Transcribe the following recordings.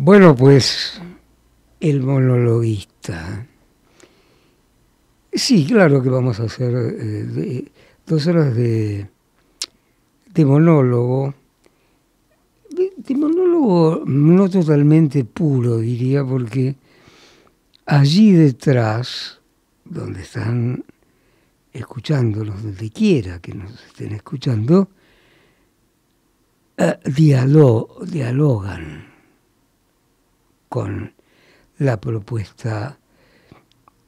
Bueno, pues el monologuista. Sí, claro que vamos a hacer eh, dos horas de, monólogo. De, monólogo no totalmente puro, diría, porque allí detrás, donde están escuchándonos, donde quiera que nos estén escuchando, eh, dialogan con la propuesta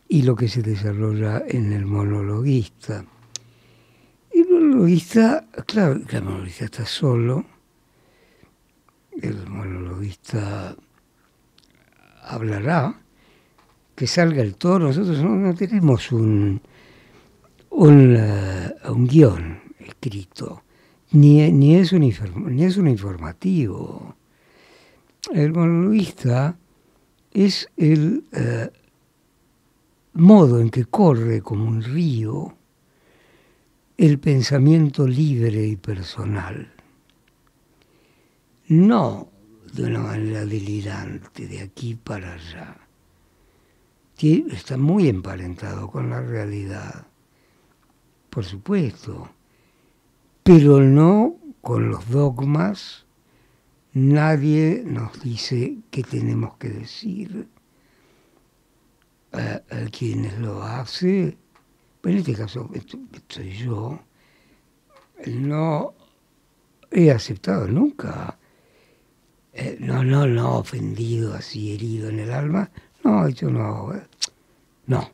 y lo que se desarrolla en el monologuista. El monologuista, claro, el monologuista está solo, el monologuista hablará, que salga el toro, nosotros no, tenemos eh, un, guión escrito, ni, es un, ni es un informativo, el monologuista es el eh, modo en que corre como un río el pensamiento libre y personal. No de una manera delirante, de aquí para allá. está muy emparentado con la realidad, por supuesto, pero no con los dogmas Nadie nos dice qué tenemos que decir. A, quienes lo hace, pues en este caso soy yo, no he aceptado nunca. Eh, no, no, no, ofendido, así herido en el alma. No, yo no. Eh, no.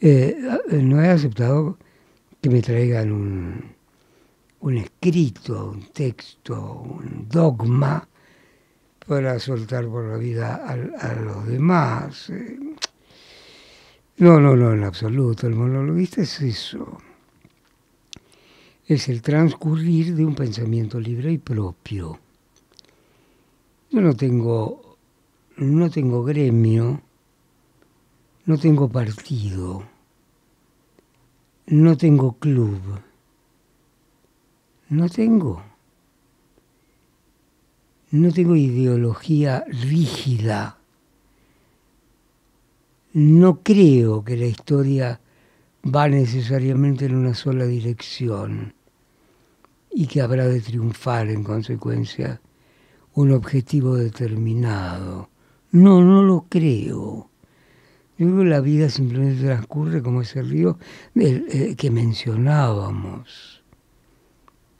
Eh, eh, no he aceptado que me traigan un, un escrito, un texto, un dogma para soltar por la vida a, los demás. Eh. No, no, no, en absoluto. El monologuista es eso. Es el transcurrir de un pensamiento libre y propio. Yo no tengo, no tengo gremio, no tengo partido, no tengo club no tengo. No tengo ideología rígida. No creo que la historia va necesariamente en una sola dirección y que habrá de triunfar en consecuencia un objetivo determinado. No, no lo creo. Yo creo que la vida simplemente transcurre como ese río eh, que mencionábamos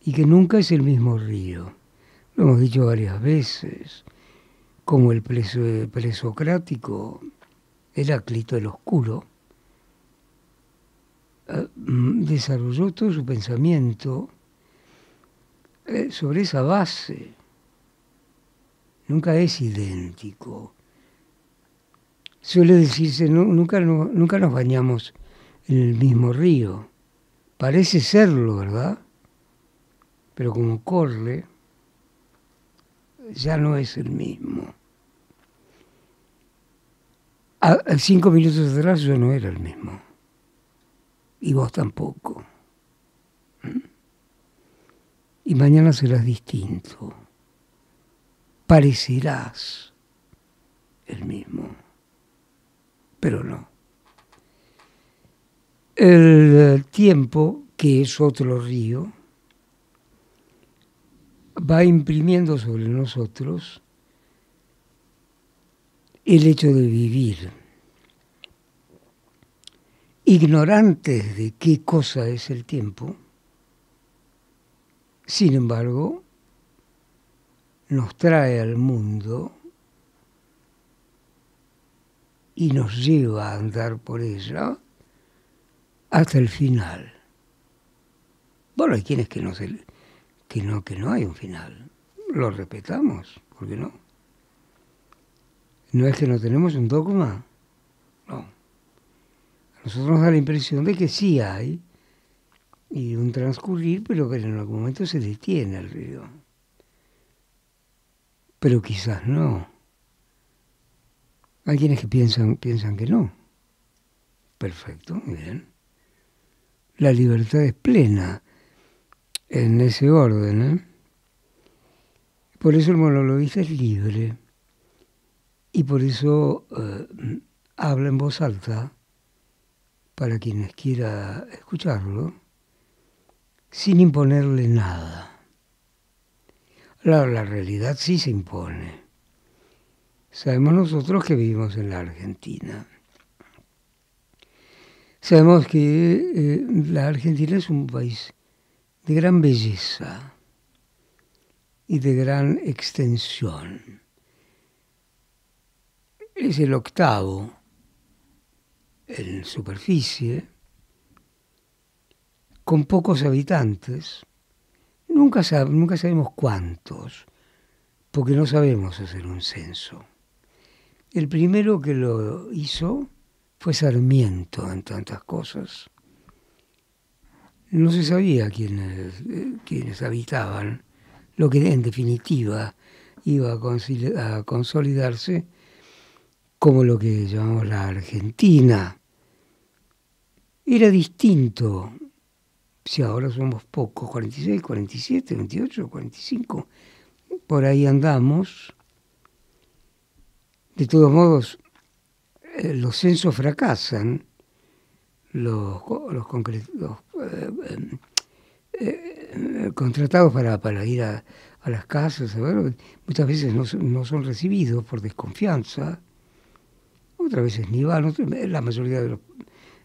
y que nunca es el mismo río. Lo hemos dicho varias veces, como el presocrático Heráclito el Oscuro ah, mm, desarrolló todo su pensamiento eh, sobre esa base. Nunca es idéntico. Suele decirse, nunca, nunca nos bañamos en el mismo río. Parece serlo, ¿verdad? pero como corre, ya no es el mismo. A, cinco minutos atrás yo no era el mismo, y vos tampoco. ¿Mm? Y mañana serás distinto, parecerás el mismo, pero no. El tiempo, que es otro río, va imprimiendo sobre nosotros el hecho de vivir. Ignorantes de qué cosa es el tiempo, sin embargo, nos trae al mundo y nos lleva a andar por ella hasta el final. Bueno, hay quienes que no se, que no, que no hay un final. Lo respetamos, ¿por qué no? No es que no tenemos un dogma, no. A nosotros nos da la impresión de que sí hay, y un transcurrir, pero que en algún momento se detiene el río. Pero quizás no. Hay quienes que piensan, piensan que no. Perfecto, muy bien. La libertad es plena en ese orden. ¿eh? Por eso el monologuista es libre y por eso eh, habla en voz alta para quienes quiera escucharlo, sin imponerle nada. La, realidad sí se impone. Sabemos nosotros que vivimos en la Argentina. Sabemos que eh, la Argentina es un país de gran belleza y de gran extensión. Es el octavo en superficie, con pocos habitantes, nunca, sabemos cuántos, porque no sabemos hacer un censo. El primero que lo hizo fue Sarmiento en tantas cosas no se sabía quiénes, eh, quiénes habitaban, lo que en definitiva iba a, consolidarse como lo que llamamos la Argentina. Era distinto, si ahora somos pocos, 46, 47, 28, 45, por ahí andamos. De todos modos, eh, los censos fracasan los, los, eh, eh, eh, contratados para, ir a, las casas, muchas veces no, no, son recibidos por desconfianza, otras veces ni van, la mayoría de los,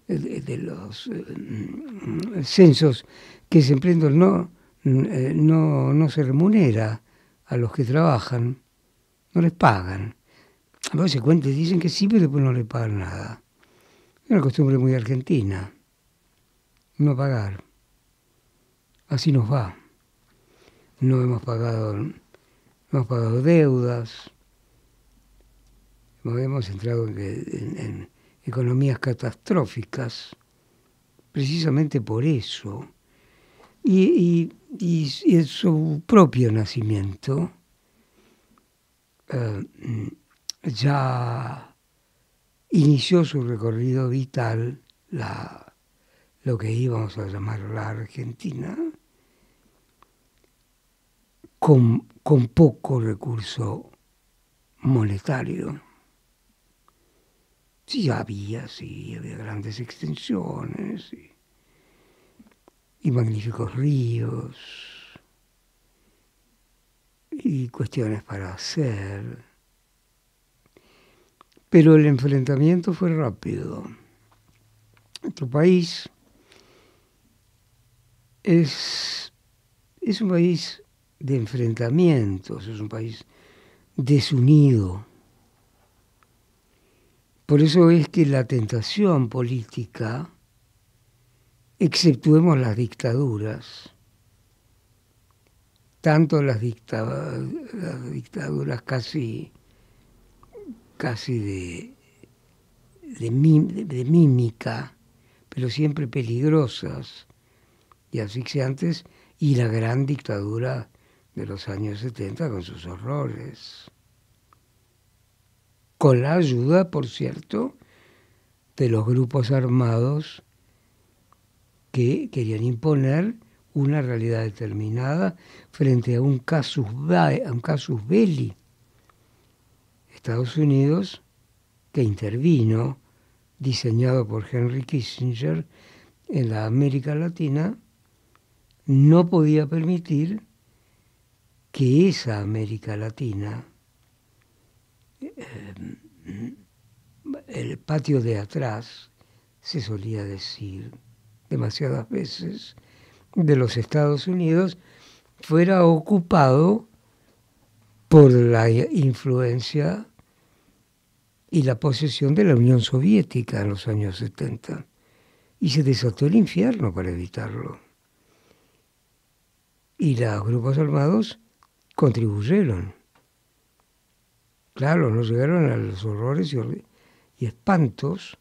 de, los censos que se emprenden no, no, se remunera a los que trabajan, no les pagan. A veces y dicen que sí, pero después no les pagan nada. Una costumbre muy argentina, no pagar. Así nos va. No hemos pagado, no hemos pagado deudas, hemos entrado en, economías catastróficas, precisamente por eso. Y, en su propio nacimiento, eh, ya inició su recorrido vital la, lo que íbamos a llamar la Argentina, con, poco recurso monetario. Sí había, sí, había grandes extensiones y, y magníficos ríos y cuestiones para hacer pero el enfrentamiento fue rápido. Nuestro país es, un país de enfrentamientos, es un país desunido. Por eso es que la tentación política, exceptuemos las dictaduras, tanto las dictaduras casi casi de, de, mímica, pero siempre peligrosas y asfixiantes, y la gran dictadura de los años 70 con sus horrores. Con la ayuda, por cierto, de los grupos armados que querían imponer una realidad determinada frente a un casus belli Estados Unidos, que intervino, diseñado por Henry Kissinger, en la América Latina, no podía permitir que esa América Latina, eh, el patio de atrás, se solía decir demasiadas veces, de los Estados Unidos, fuera ocupado por la influencia y la posesión de la Unión Soviética en los años 70. Y se desató el infierno para evitarlo. Y los grupos armados contribuyeron. Claro, no llegaron a los horrores y espantos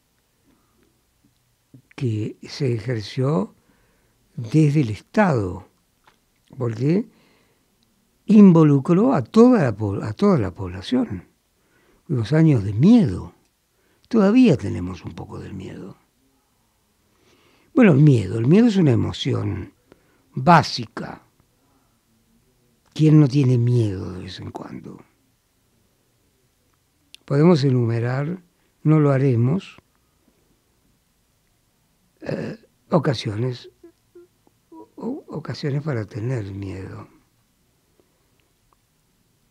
que se ejerció desde el Estado, porque involucró a toda la, a toda la población los años de miedo. Todavía tenemos un poco del miedo. Bueno, el miedo. El miedo es una emoción básica. ¿Quién no tiene miedo de vez en cuando? Podemos enumerar, no lo haremos, eh, ocasiones, ocasiones para tener miedo.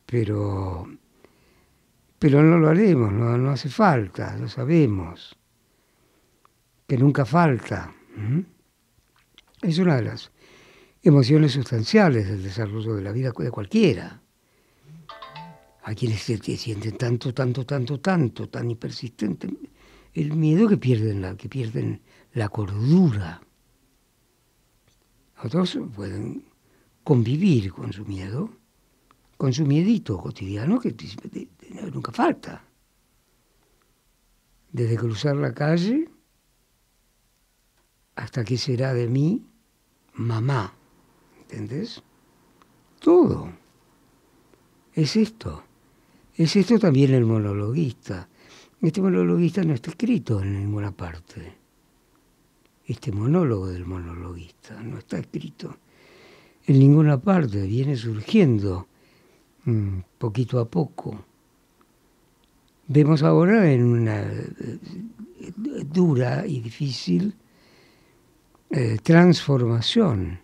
Pero pero no lo haremos, no, hace falta, lo sabemos, que nunca falta. Es una de las emociones sustanciales del desarrollo de la vida de cualquiera. Hay quienes sienten tanto, tanto, tanto, tanto, tan persistente el miedo que pierden la, que pierden la cordura. Otros pueden convivir con su miedo, con su miedito cotidiano que eh, nunca falta. Desde cruzar la calle hasta que será de mí mamá. ¿Entendés? Todo. Es esto. Es esto también el monologuista. Este monologuista no está escrito en ninguna parte. Este monólogo del monologuista no está escrito en ninguna parte. Viene surgiendo mm, poquito a poco vemos ahora en una eh, dura y difícil eh, transformación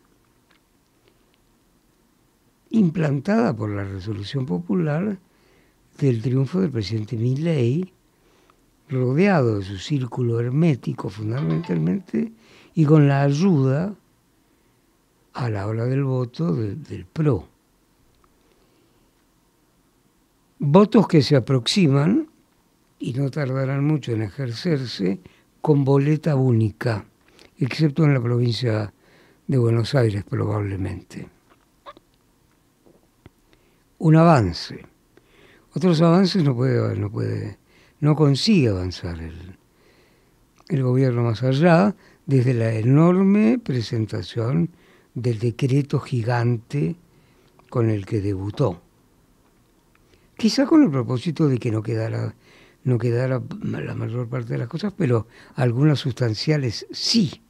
implantada por la resolución popular del triunfo del presidente Milley, rodeado de su círculo hermético fundamentalmente y con la ayuda a la hora del voto del PRO. Votos que se aproximan y no tardarán mucho en ejercerse, con boleta única, excepto en la provincia de Buenos Aires probablemente. Un avance. Otros avances no puede, no puede, no consigue avanzar el, el gobierno más allá desde la enorme presentación del decreto gigante con el que debutó. Quizá con el propósito de que no quedara no queda la, mayor parte de las cosas, pero algunas sustanciales sí.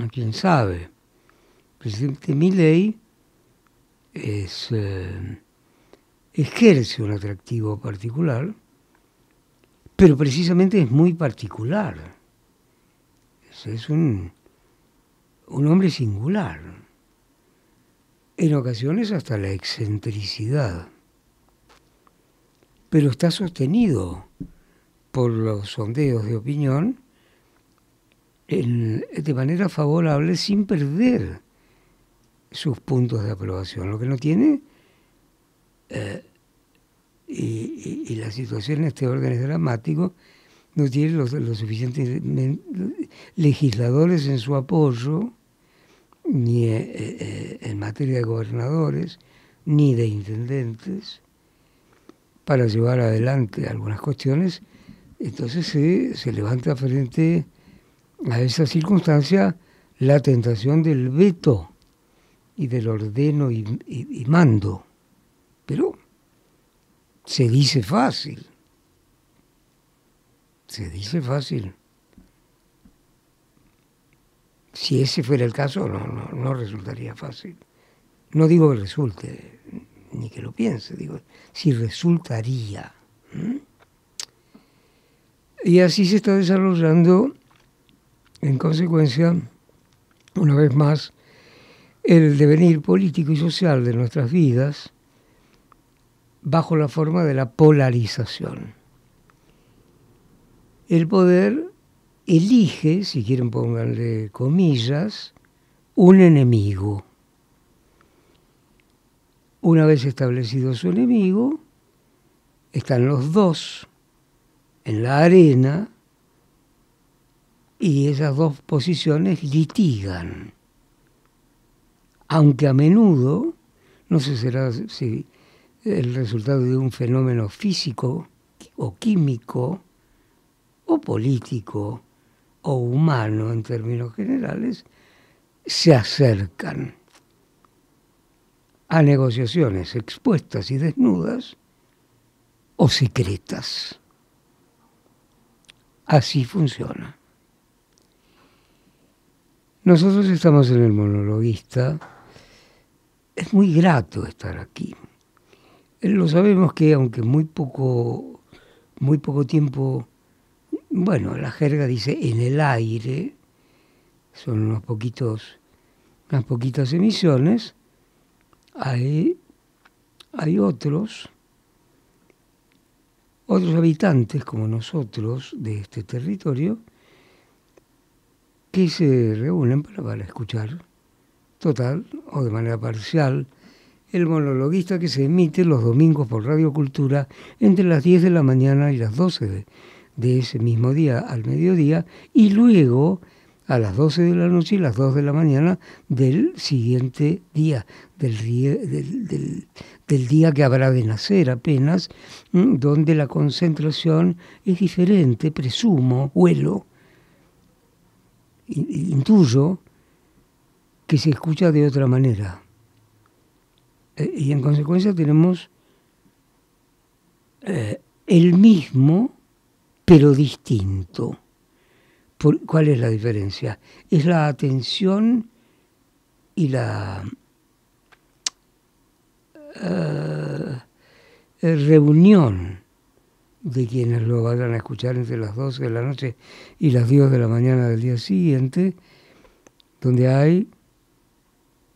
Ah, ¿Quién sabe? presidente Milley eh, ejerce un atractivo particular, pero precisamente es muy particular. Es, un, un hombre singular. En ocasiones hasta la excentricidad pero está sostenido por los sondeos de opinión de manera favorable sin perder sus puntos de aprobación. Lo que no tiene, eh, y, la situación en este orden es dramático, no tiene los, suficientes legisladores en su apoyo, ni eh, eh, en materia de gobernadores, ni de intendentes, para llevar adelante algunas cuestiones, entonces se, levanta frente a esa circunstancia la tentación del veto y del ordeno y, mando. Pero se dice fácil, se dice fácil. Si ese fuera el caso, no, no resultaría fácil. No digo que resulte, ni que lo piense, digo, si resultaría. Y así se está desarrollando, en consecuencia, una vez más, el devenir político y social de nuestras vidas bajo la forma de la polarización. El poder elige, si quieren pónganle comillas, un enemigo. Una vez establecido su enemigo, están los dos en la arena y esas dos posiciones litigan. Aunque a menudo, no sé será si el resultado de un fenómeno físico o químico o político o humano en términos generales, se acercan a negociaciones expuestas y desnudas o secretas. Así funciona. Nosotros estamos en el monologuista. Es muy grato estar aquí. Lo sabemos que aunque muy poco, muy poco tiempo, bueno, la jerga dice en el aire, son unos poquitos, unas poquitas emisiones, hay, otros, otros habitantes como nosotros de este territorio que se reúnen para, escuchar total o de manera parcial el monologuista que se emite los domingos por Radio Cultura entre las 10 de la mañana y las 12 de, de ese mismo día al mediodía y luego a las 12 de la noche y las 2 de la mañana del siguiente día, del, día que habrá de nacer apenas, donde la concentración es diferente, presumo, vuelo, intuyo que se escucha de otra manera. Eh, y en consecuencia tenemos eh, el mismo, pero distinto. ¿Cuál es la diferencia? Es la atención y la eh, eh, reunión de quienes lo vayan a escuchar entre las 12 de la noche y las 10 de la mañana del día siguiente, donde hay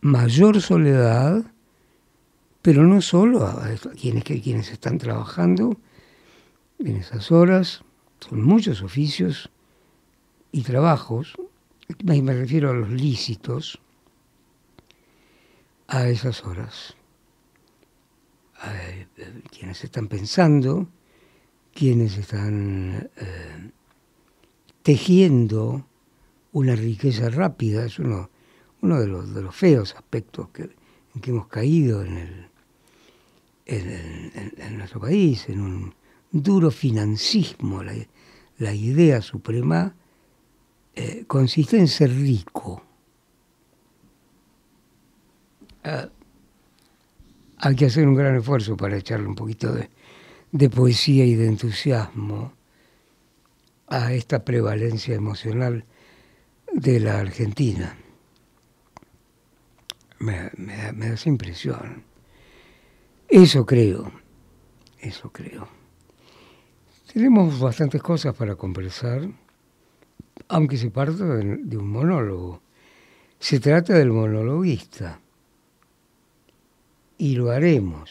mayor soledad, pero no solo a quienes, quienes están trabajando en esas horas, son muchos oficios y trabajos, y me refiero a los lícitos, a esas horas quienes están pensando, quienes están eh, tejiendo una riqueza rápida, es uno, de, los, feos aspectos que, en que hemos caído en, nuestro país, en un duro financismo, la, idea suprema eh, consiste en ser rico. Ah, hay que hacer un gran esfuerzo para echarle un poquito de, poesía y de entusiasmo a esta prevalencia emocional de la Argentina. Me, da, esa impresión. Eso creo, eso creo. Tenemos bastantes cosas para conversar, aunque se parte de, de un monólogo. Se trata del monologuista y lo haremos.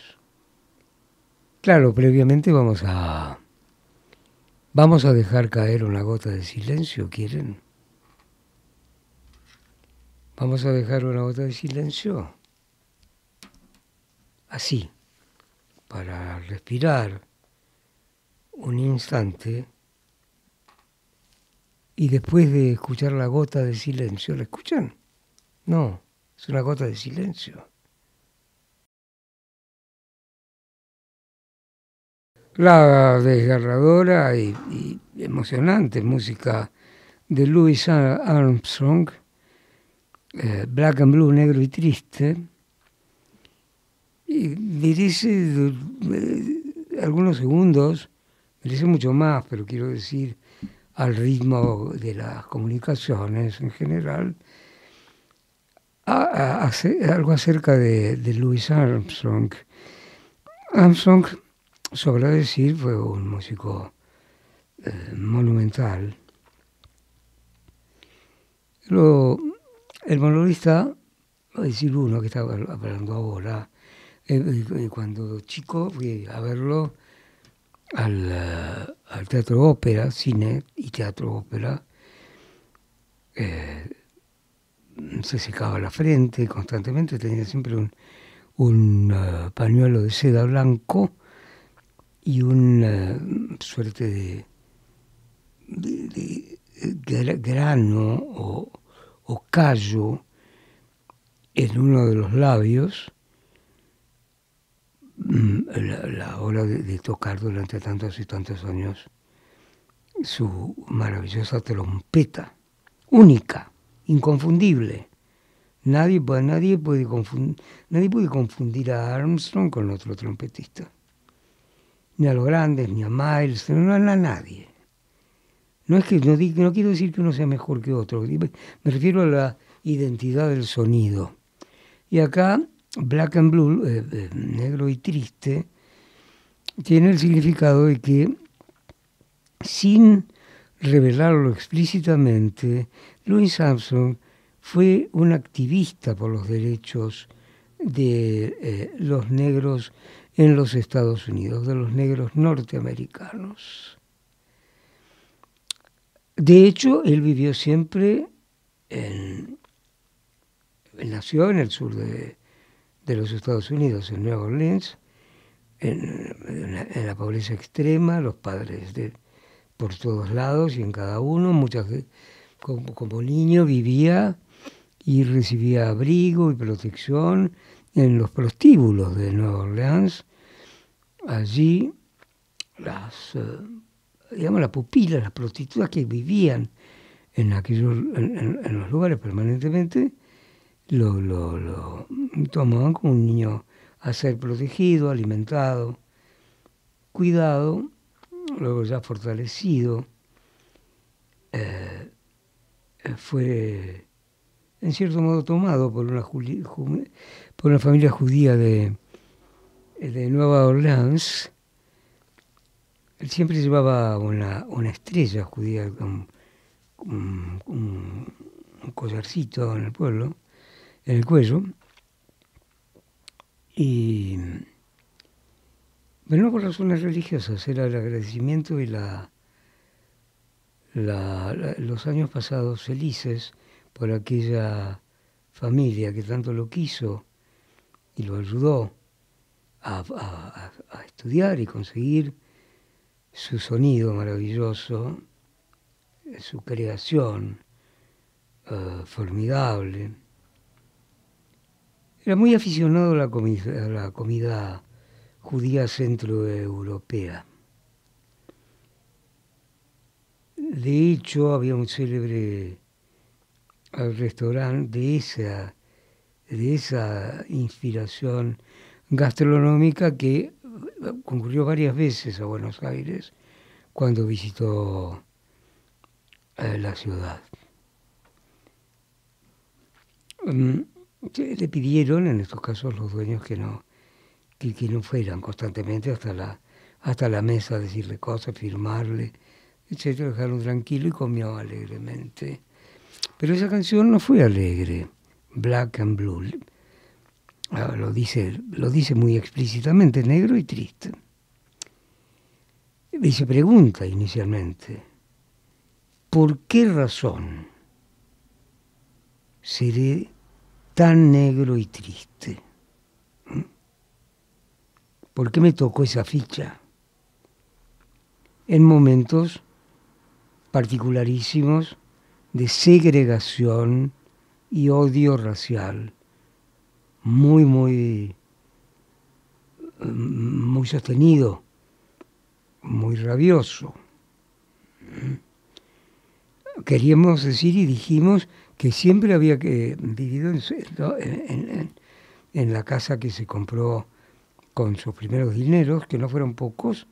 Claro, previamente vamos a... Vamos a dejar caer una gota de silencio, ¿quieren? Vamos a dejar una gota de silencio. Así, para respirar un instante. Y después de escuchar la gota de silencio, ¿la escuchan? No, es una gota de silencio. la desgarradora y, emocionante música de Louis Armstrong, eh, Black and Blue, Negro y Triste. Y merece eh, algunos segundos, merece mucho más, pero quiero decir, al ritmo de las comunicaciones en general, algo acerca de, de Louis Armstrong. Armstrong sobre decir fue un músico eh, monumental. el monolista, voy a decir uno que estaba hablando ahora, eh, eh, cuando chico fui a verlo al, al teatro ópera, cine y teatro ópera. se secaba la frente constantemente, tenía siempre un, pañuelo de seda blanco y una suerte de, grano o, callo en uno de los labios mm, la, hora de, tocar durante tantos y tantos años su maravillosa trompeta, única, inconfundible. Nadie, nadie puede confundir a Armstrong con otro trompetista ni a los grandes, ni a Miles, no a nadie. No es que no, no, quiero decir que uno sea mejor que otro, me refiero a la identidad del sonido. Y acá, Black and Blue, eh, eh, negro y triste, tiene el significado de que sin revelarlo explícitamente, Louis Sampson fue un activista por los derechos de eh, los negros en los Estados Unidos, de los negros norteamericanos. De hecho, él vivió siempre en... nació en el sur de, los Estados Unidos, en Nueva Orleans, en, la, pobreza extrema, los padres de, por todos lados y en cada uno, muchas, como niño vivía y recibía abrigo y protección en los prostíbulos de Nueva Orleans, allí las, eh, digamos, las pupilas, las prostitutas que vivían en, aquellos, en, los lugares permanentemente, lo, lo, tomaban como un niño a ser protegido, alimentado, cuidado, luego ya fortalecido. Eh, eh, fue en cierto modo tomado por una por una familia judía de, de Nueva Orleans, él siempre llevaba una, estrella judía, un, un, collarcito en el pueblo, en el cuello. Y, pero no por razones religiosas, era el agradecimiento y los años pasados felices por aquella familia que tanto lo quiso y lo ayudó a, estudiar y conseguir su sonido maravilloso, su creación eh, formidable. Era muy aficionado a la, comida, a la comida judía centroeuropea. De hecho, había un célebre eh, restaurante de esa de esa inspiración gastronómica que eh, concurrió varias veces a Buenos Aires cuando visitó eh, la ciudad. Mm, le pidieron, en estos casos, los dueños que no, que, no fueran constantemente hasta la, hasta la mesa a decirle cosas, firmarle, etc. dejaron tranquilo y comió alegremente. Pero esa canción no fue alegre black and blue. Ah, lo dice, lo dice muy explícitamente, negro y triste. Y se pregunta inicialmente, ¿por qué razón seré tan negro y triste? ¿Mm? ¿Por qué me tocó esa ficha? En momentos particularísimos de segregación y odio racial muy, muy, mm, muy sostenido, muy rabioso. Queríamos decir y dijimos que siempre había que, eh, vivido en, la casa que se compró con sus primeros dineros, que no fueron pocos,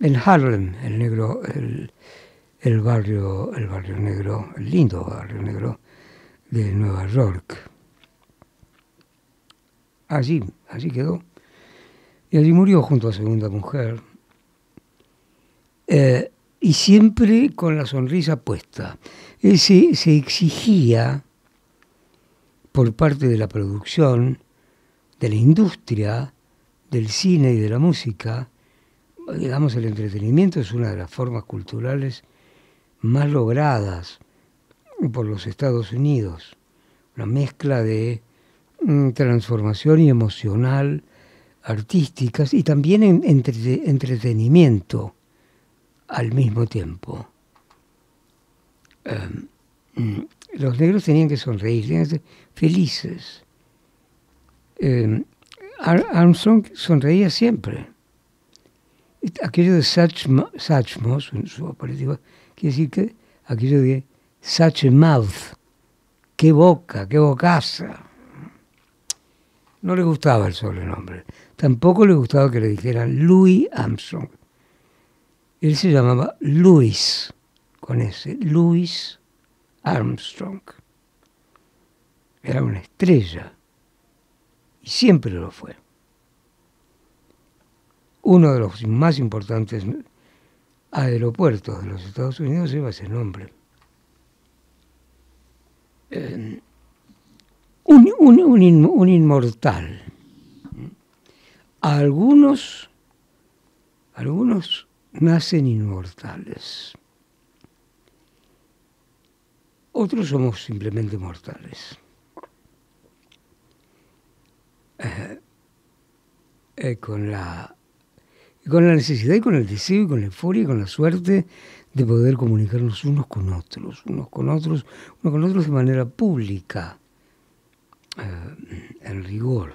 en Harlem, el negro, el, barrio, el barrio negro, el lindo barrio negro de Nueva York. Allí, así quedó. Y allí murió junto a segunda mujer. Eh, y siempre con la sonrisa puesta. ese se exigía por parte de la producción, de la industria, del cine y de la música, digamos, el entretenimiento es una de las formas culturales más logradas por los Estados Unidos, una mezcla de mm, transformación y emocional, artísticas y también entretenimiento al mismo tiempo. Em, mm, los negros tenían que sonreír, tenían que ser felices. Em, Armstrong sonreía siempre. Aquello de Sachmos en su, su, quiere decir que aquello de such a mouth, qué boca, qué bocaza. No le gustaba el sobrenombre. Tampoco le gustaba que le dijeran Louis Armstrong. Él se llamaba Louis, con ese, Louis Armstrong. Era una estrella y siempre lo fue. Uno de los más importantes aeropuertos de los Estados Unidos lleva ese nombre. Eh, un, inmortal. Algunos, algunos nacen inmortales. Otros somos simplemente mortales. Eh, eh, con, la, con la necesidad y con el deseo y con la furia y con la suerte de poder comunicarnos unos con otros, unos con otros, unos con otros de manera pública, eh, en rigor.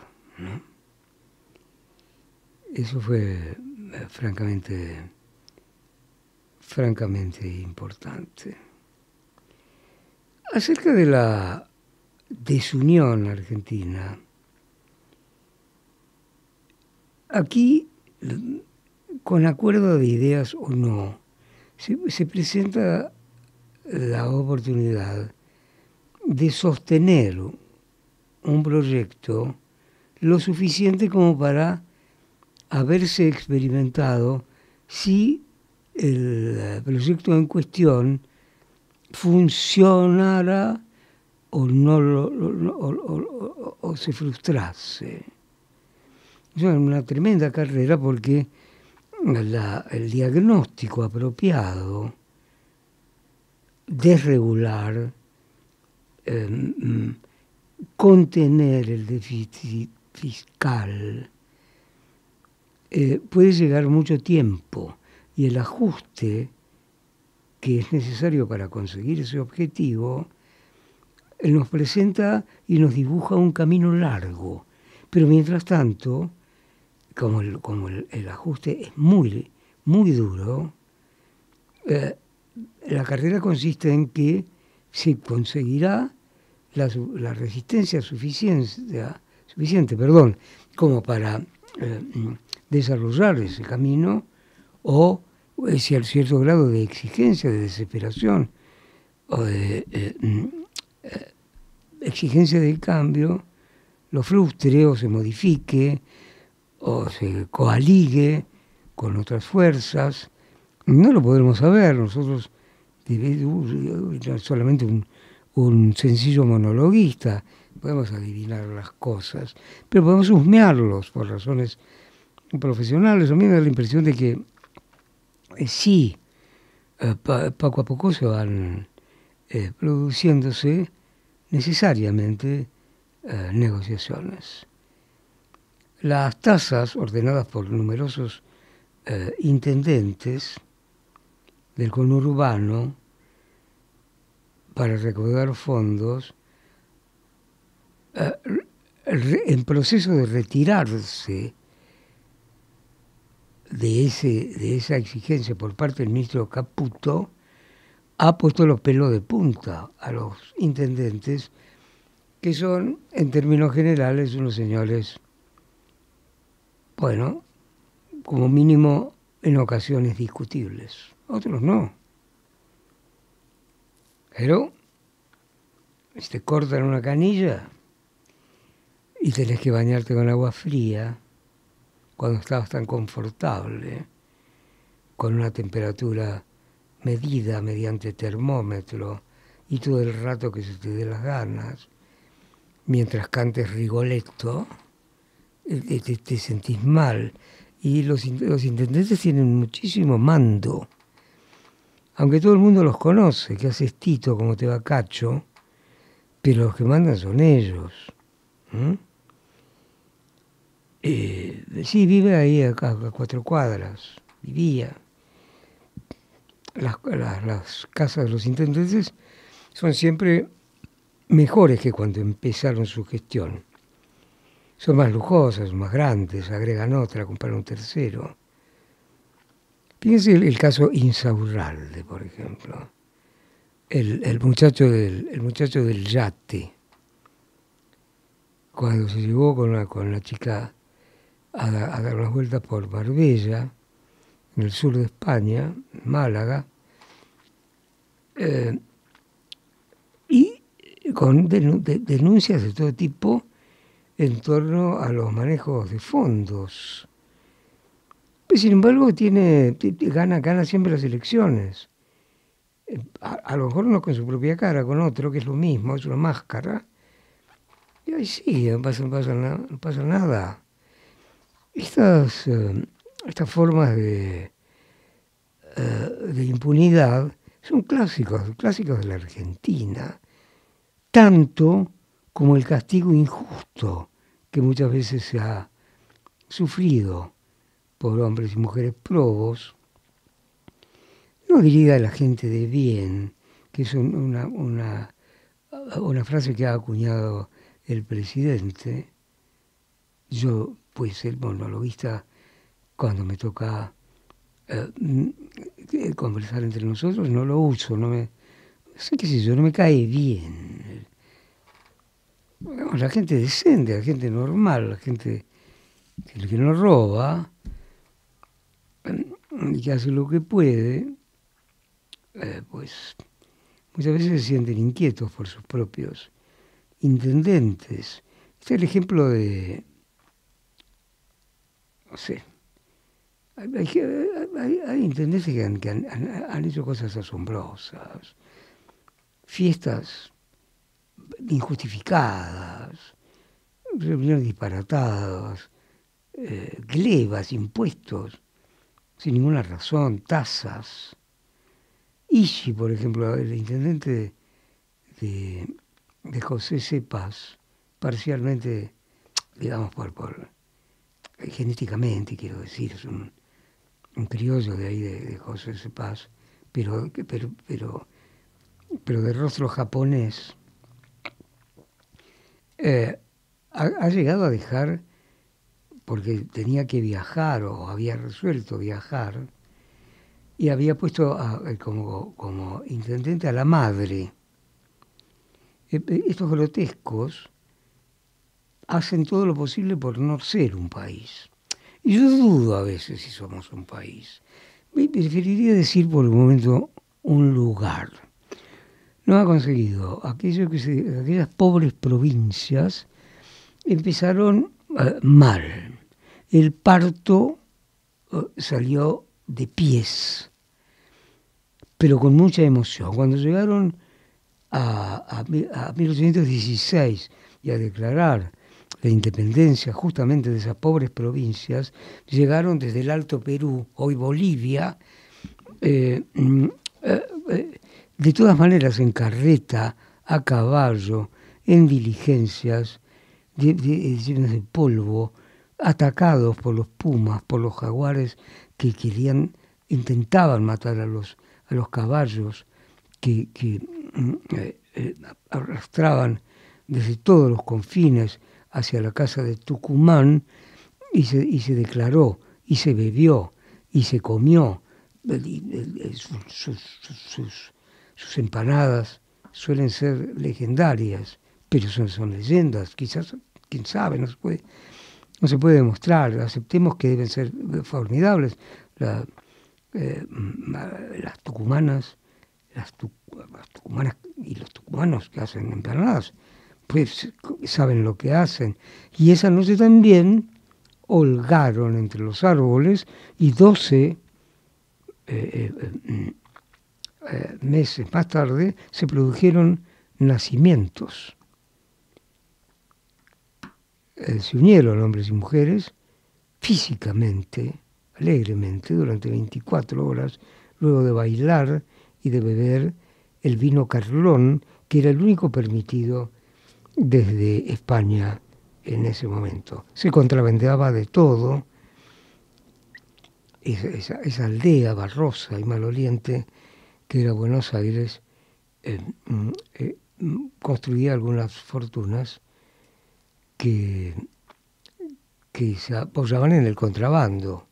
Eso fue eh, francamente, francamente importante. Acerca de la desunión argentina, aquí, con acuerdo de ideas o no, se, presenta la oportunidad de sostener un proyecto lo suficiente como para haberse experimentado si el proyecto en cuestión funcionara o, no o, o se frustrase. Es una tremenda carrera porque el diagnóstico apropiado, desregular, em, contener el déficit fiscal, eh, puede llegar mucho tiempo y el ajuste que es necesario para conseguir ese objetivo eh, nos presenta y nos dibuja un camino largo. Pero mientras tanto, como el, como el, ajuste es muy, muy duro, eh, la carrera consiste en que se conseguirá la, resistencia suficiente, suficiente perdón, como para eh, desarrollar ese camino o si al cierto grado de exigencia, de desesperación o de eh, exigencia del cambio lo frustre o se modifique o se coaligue con otras fuerzas, no lo podemos saber. Nosotros, solamente un, sencillo monologuista, podemos adivinar las cosas, pero podemos husmearlos por razones profesionales. A mí me da la impresión de que eh, sí, eh, poco a poco se van eh, produciéndose necesariamente negociaciones. Las tasas ordenadas por numerosos eh, intendentes del conurbano para recaudar fondos eh, en proceso de retirarse de, de esa exigencia por parte del ministro Caputo, ha puesto los pelos de punta a los intendentes, que son, en términos generales, unos señores bueno, como mínimo en ocasiones discutibles, otros no. Pero si te cortan una canilla y tenés que bañarte con agua fría cuando estabas tan confortable, con una temperatura medida mediante termómetro y todo el rato que se te dé las ganas, mientras cantes Rigoletto, te, sentís mal. Y los, los intendentes tienen muchísimo mando. Aunque todo el mundo los conoce, que haces Tito, como te va Cacho, pero los que mandan son ellos. Eh, sí, vive ahí a, cuatro cuadras, vivía. las, las, casas de los intendentes son siempre mejores que cuando empezaron su gestión son más lujosas, más grandes, agregan otra, compran un tercero. Fíjense el, el caso Insaurralde, por ejemplo. El, muchacho del, yate, cuando se llevó con la, chica a, dar una vueltas por Marbella, en el sur de España, Málaga, eh, y con denuncias de todo tipo en torno a los manejos de fondos. sin embargo, tiene, gana, gana siempre las elecciones. Eh, a, lo mejor no con su propia cara, con otro, que es lo mismo, es una máscara. Y ahí sí, no pasa, no pasa nada. Estas, eh, estas formas de, eh, de impunidad son clásicos, clásicos de la Argentina. Tanto como el castigo injusto que muchas veces se ha sufrido por hombres y mujeres probos, no diría a la gente de bien, que es una, una, frase que ha acuñado el presidente. Yo, pues, el monologuista, cuando me toca eh, mm, conversar entre nosotros, no lo uso, no me, sé qué sé yo, no me cae bien la gente descende, la gente normal, la gente que, no roba mm, y que hace lo que puede, eh, pues muchas veces se sienten inquietos por sus propios intendentes. Este es el ejemplo de, no sé, hay, intendentes que, han hecho cosas asombrosas, fiestas injustificadas, reuniones disparatadas, eh, glebas, impuestos, sin ninguna razón, tasas. Ishi, por ejemplo, el intendente de, de José Paz, parcialmente, digamos, por, por eh, genéticamente, quiero decir, es un, criollo de ahí, de, José Sepas pero, pero, pero, pero de rostro japonés, eh, ha, llegado a dejar, porque tenía que viajar o había resuelto viajar, y había puesto eh, como, como, intendente a la madre. Eh, estos grotescos hacen todo lo posible por no ser un país. Y yo dudo a veces si somos un país. Me preferiría decir por el momento un lugar no ha conseguido. aquellas pobres provincias empezaron eh, mal. El parto eh, salió de pies, pero con mucha emoción. Cuando llegaron a, 1816 y a declarar la independencia justamente de esas pobres provincias, llegaron desde el Alto Perú, hoy Bolivia, eh, mm, de todas maneras en carreta, a caballo, en diligencias, llenas de polvo, atacados por los pumas, por los jaguares que querían, intentaban matar a los, a los caballos que, mm, eh, eh, arrastraban desde todos los confines hacia la casa de Tucumán y se, y se declaró, y se bebió, y se comió, sus sus empanadas suelen ser legendarias, pero son, son leyendas, quizás, quién sabe, no se puede, no se puede demostrar, aceptemos que deben ser formidables. Eh, las tucumanas, las, tucumanas y los tucumanos que hacen empanadas, pues saben lo que hacen. Y esa noche también holgaron entre los árboles y doce... Eh, eh, mm, eh, meses más tarde, se produjeron nacimientos. Eh, se unieron hombres y mujeres físicamente, alegremente, durante 24 horas, luego de bailar y de beber el vino Carlón, que era el único permitido desde España en ese momento. Se contravendeaba de todo. esa aldea barrosa y maloliente que era Buenos Aires, eh, mm, eh, mm, construía algunas fortunas que, que se apoyaban en el contrabando,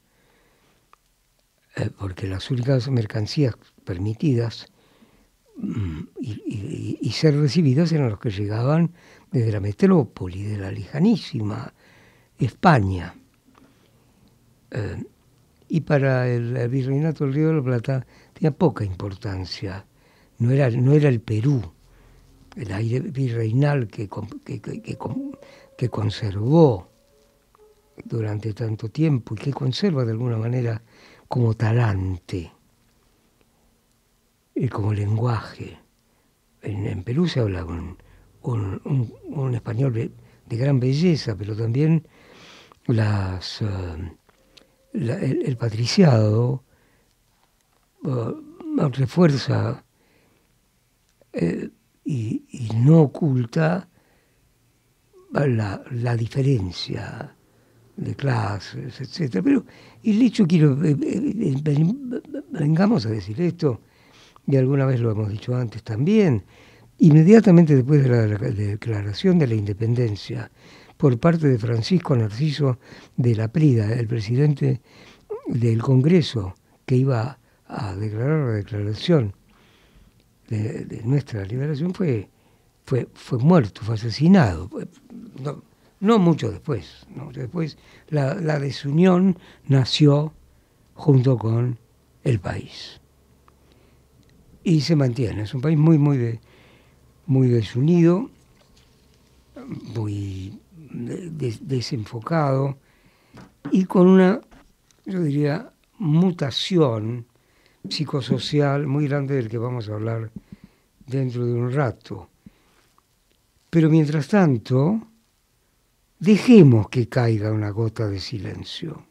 eh, porque las únicas mercancías permitidas mm, y, ser recibidas eran los que llegaban desde la metrópoli, de la lejanísima España. y para el virreinato del Río de la Plata tenía poca importancia. No era, no era el Perú, el aire virreinal que, que, conservó durante tanto tiempo y que conserva de alguna manera como talante y como lenguaje. En, Perú se habla un, un, español de, gran belleza, pero también las, eh, el, patriciado eh, refuerza eh, y, no oculta la, diferencia de clases, etc. Pero el hecho, quiero, eh, vengamos a decir esto, y alguna vez lo hemos dicho antes también, inmediatamente después de la declaración de la independencia por parte de Francisco Narciso de la Prida, el presidente del Congreso, que iba a a declarar la declaración de, nuestra liberación fue, fue, fue muerto, fue asesinado. No, mucho después, después la, desunión nació junto con el país. Y se mantiene, es un país muy, muy, muy desunido, muy desenfocado y con una, yo diría, mutación psicosocial muy grande del que vamos a hablar dentro de un rato. Pero mientras tanto, dejemos que caiga una gota de silencio.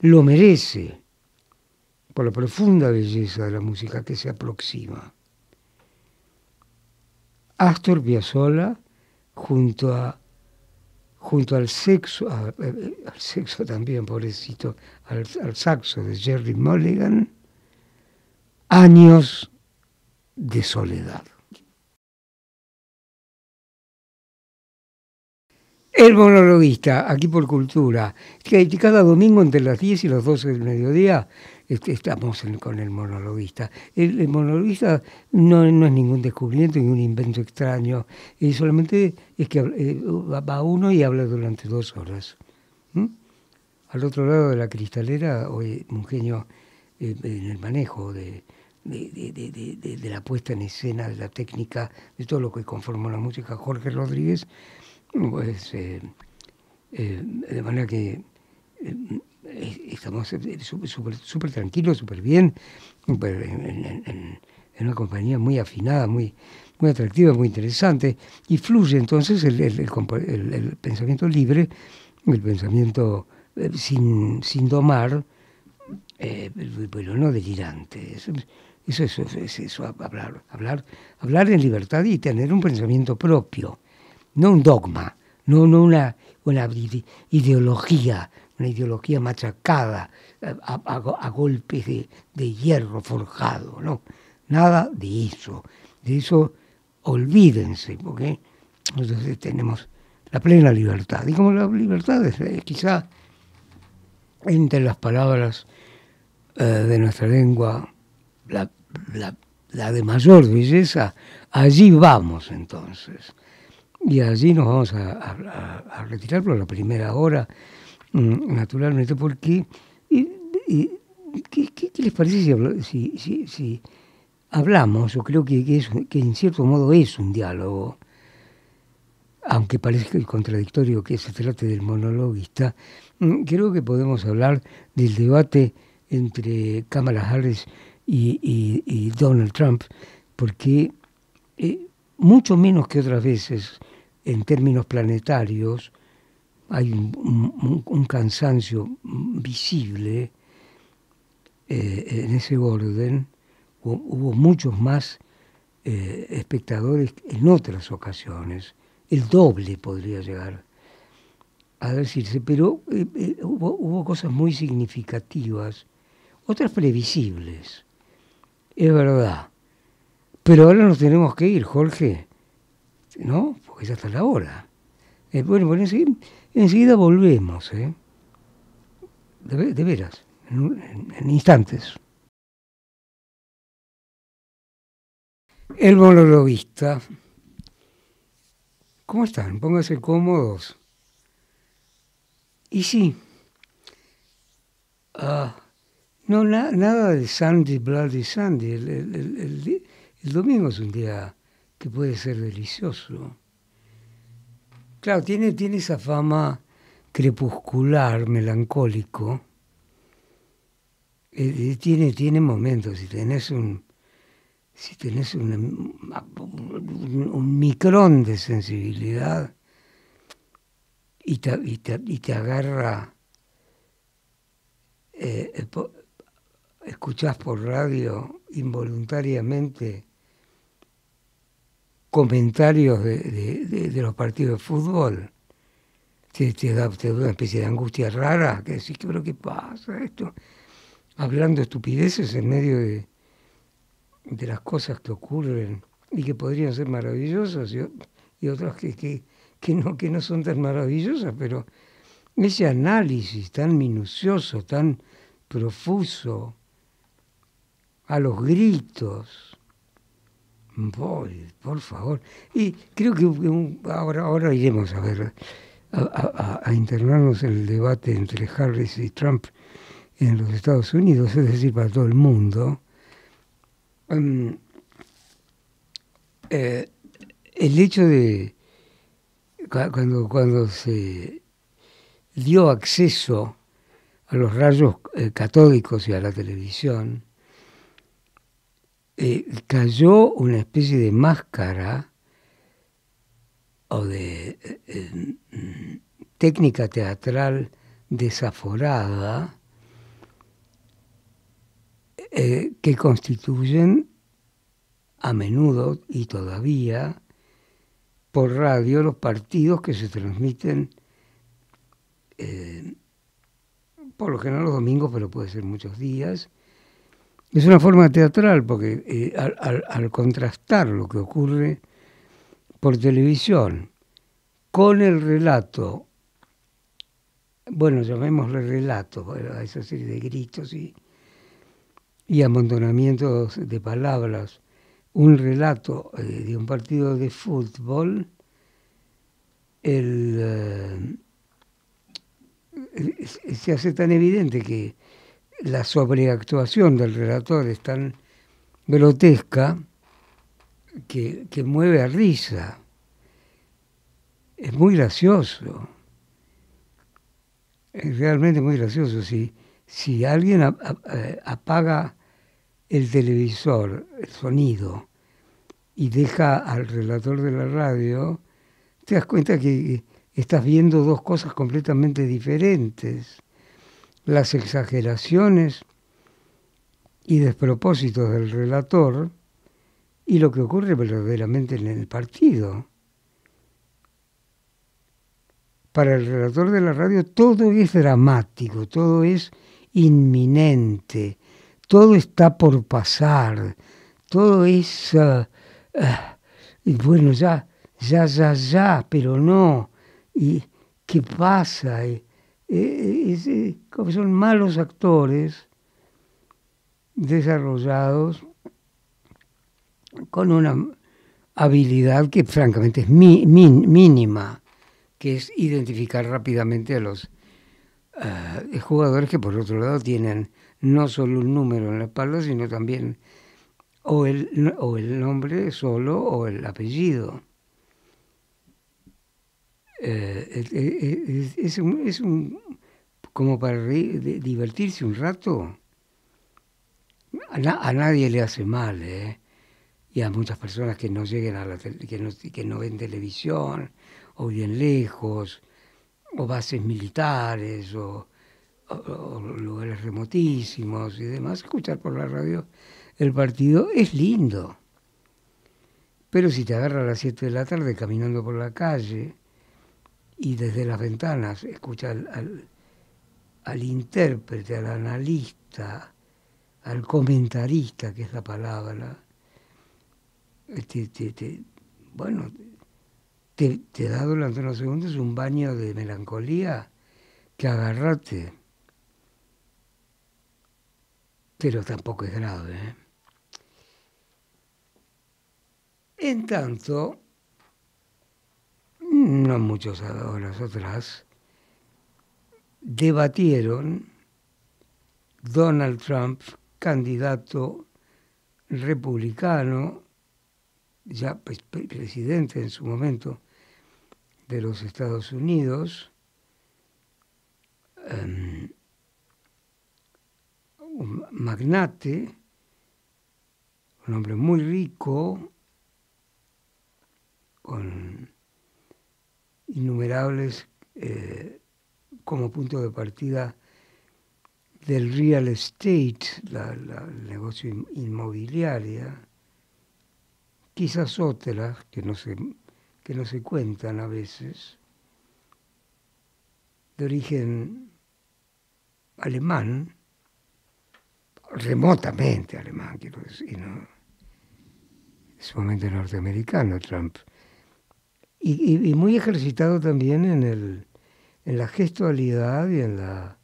Lo merece por la profunda belleza de la música que se aproxima. Astor Piazzolla junto a junto al sexo, eh, eh, al sexo también, pobrecito, al, al saxo de Jerry Mulligan, años de soledad. El monologuista, aquí por Cultura, que cada domingo entre las 10 y las 12 del mediodía estamos con el monologuista. El, monologuista no, no, es ningún descubrimiento ni un invento extraño, solamente es que eh, va uno y habla durante dos horas. ¿Mm? Al otro lado de la cristalera, hoy un genio eh, en el manejo de, de, la puesta en escena, de la técnica, de todo lo que conforma la música, Jorge Rodríguez, pues eh, de manera que estamos súper tranquilos, súper bien, en, una compañía muy afinada, muy, muy atractiva, muy interesante, y fluye entonces el, el, pensamiento libre, el pensamiento eh, sin, sin, domar, pero eh, no delirante. Eso, eso, hablar, hablar, hablar en libertad y tener un pensamiento propio, no un dogma, no, no una, una ideología una ideología machacada eh, a, golpes de, de, hierro forjado, ¿no? Nada de eso. De eso olvídense, porque entonces tenemos la plena libertad. Y como la libertad es eh, quizá entre las palabras eh, de nuestra lengua, la, la, de mayor belleza, allí vamos entonces. Y allí nos vamos a, a retirar por la primera hora. Mm, naturalmente, porque ¿qué, qué, les parece si, si, si, hablamos? Yo creo que, es, que en cierto modo es un diálogo, aunque parezca contradictorio que se trate del monologuista, mm, creo que podemos hablar del debate entre Kamala Harris y, y, Donald Trump, porque eh, mucho menos que otras veces, en términos planetarios, hay un, cansancio visible eh, en ese orden. Hubo, muchos más eh, espectadores en otras ocasiones. El doble podría llegar a decirse, pero eh, hubo, cosas muy significativas, otras previsibles. Es verdad. Pero ahora nos tenemos que ir, Jorge. ¿No? Porque ya está la hora. bueno, bueno, sí, Enseguida volvemos, ¿eh? de, veras, en, instantes. El monologuista. ¿Cómo están? Pónganse cómodos. Y sí, ah, no, nada de Sandy, Bloody Sandy. el domingo es un día que puede ser delicioso. Claro, tiene, esa fama crepuscular, melancólico. Eh, eh, tiene, momentos, si tenés un, si em, un, micrón de sensibilidad y te, te, agarra, eh, escuchás por radio involuntariamente comentarios de, los partidos de fútbol. Te, te, da, una especie de angustia rara, que decís, pero ¿qué pasa esto? Hablando estupideces en medio de, de las cosas que ocurren y que podrían ser maravillosas y, otras que, que, no, que no son tan maravillosas, pero ese análisis tan minucioso, tan profuso, a los gritos, por favor. Y creo que ahora, ahora iremos a ver, a, internarnos en el debate entre Harris y Trump en los Estados Unidos, es decir, para todo el mundo. Em, eh, el hecho de cuando, cuando se dio acceso a los rayos eh, católicos y a la televisión, eh, cayó una especie de máscara o de eh, eh, técnica teatral desaforada que constituyen a menudo y todavía por radio los partidos que se transmiten por lo general los domingos, pero puede ser muchos días, es una forma teatral porque eh, al, contrastar lo que ocurre por televisión con el relato, bueno, llamémosle relato, a esa serie de gritos y, amontonamientos de palabras, un relato eh, de un partido de fútbol, eh, se hace tan evidente que la sobreactuación del relator es tan grotesca que, mueve a risa. Es muy gracioso. Es realmente muy gracioso. Si, si alguien apaga el televisor, el sonido, y deja al relator de la radio, te das cuenta que estás viendo dos cosas completamente diferentes las exageraciones y despropósitos del relator y lo que ocurre verdaderamente en el partido. Para el relator de la radio todo es dramático, todo es inminente, todo está por pasar, todo es, eh, eh, bueno, ya, ya, ya, ya, pero no, ¿y qué pasa? Eh, eh, eh, eh son malos actores desarrollados con una habilidad que francamente es mínima, que es identificar rápidamente a los eh, jugadores que por otro lado tienen no solo un número en la espalda, sino también o el, o el nombre solo o el apellido eh, es, un, es, un, como para divertirse un rato. A, nadie le hace mal, ¿eh? Y a muchas personas que no lleguen a que no, que no ven televisión, o bien lejos, o bases militares, o, lugares remotísimos y demás, escuchar por la radio el partido es lindo. Pero si te agarra a las 7 de la tarde caminando por la calle, y desde las ventanas escucha al, intérprete, al analista, al comentarista, que es la palabra, este, este, este, bueno, te, da durante unos segundos un baño de melancolía que agarrate. Pero tampoco es grave. ¿eh? En tanto, no muchos horas atrás, debatieron Donald Trump, candidato republicano, ya pues, presidente en su momento de los Estados Unidos, em, un magnate, un hombre muy rico, con innumerables eh, como punto de partida del real estate, la, el negocio inmobiliario, quizás otras que no, se, que no se cuentan a veces, de origen alemán, remotamente alemán, quiero decir, ¿no? sumamente norteamericano Trump y, muy ejercitado también en, el, en la gestualidad y en la,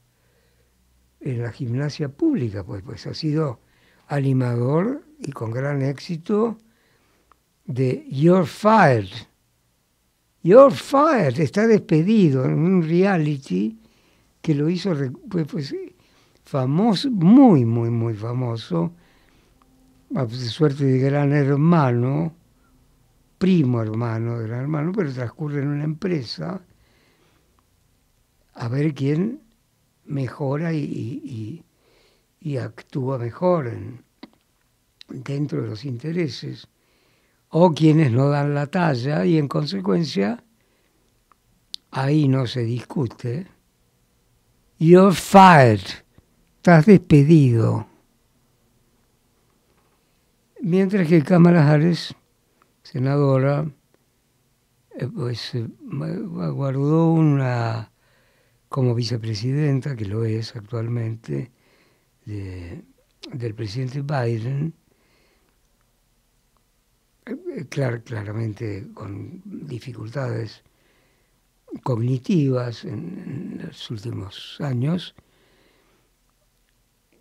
en la gimnasia pública, pues, pues ha sido animador y con gran éxito de You're Fired. You're Fired está despedido en un reality que lo hizo pues, pues, famoso, muy, muy, muy famoso, suerte de gran hermano primo hermano del hermano, pero transcurre en una empresa, a ver quién mejora y, actúa mejor dentro de los intereses, o quienes no dan la talla y en consecuencia ahí no se discute. You're fired, estás despedido. Mientras que Cámara senadora, eh, pues eh, guardó una, como vicepresidenta, que lo es actualmente, del presidente Biden, eh, claramente con dificultades cognitivas en los últimos años,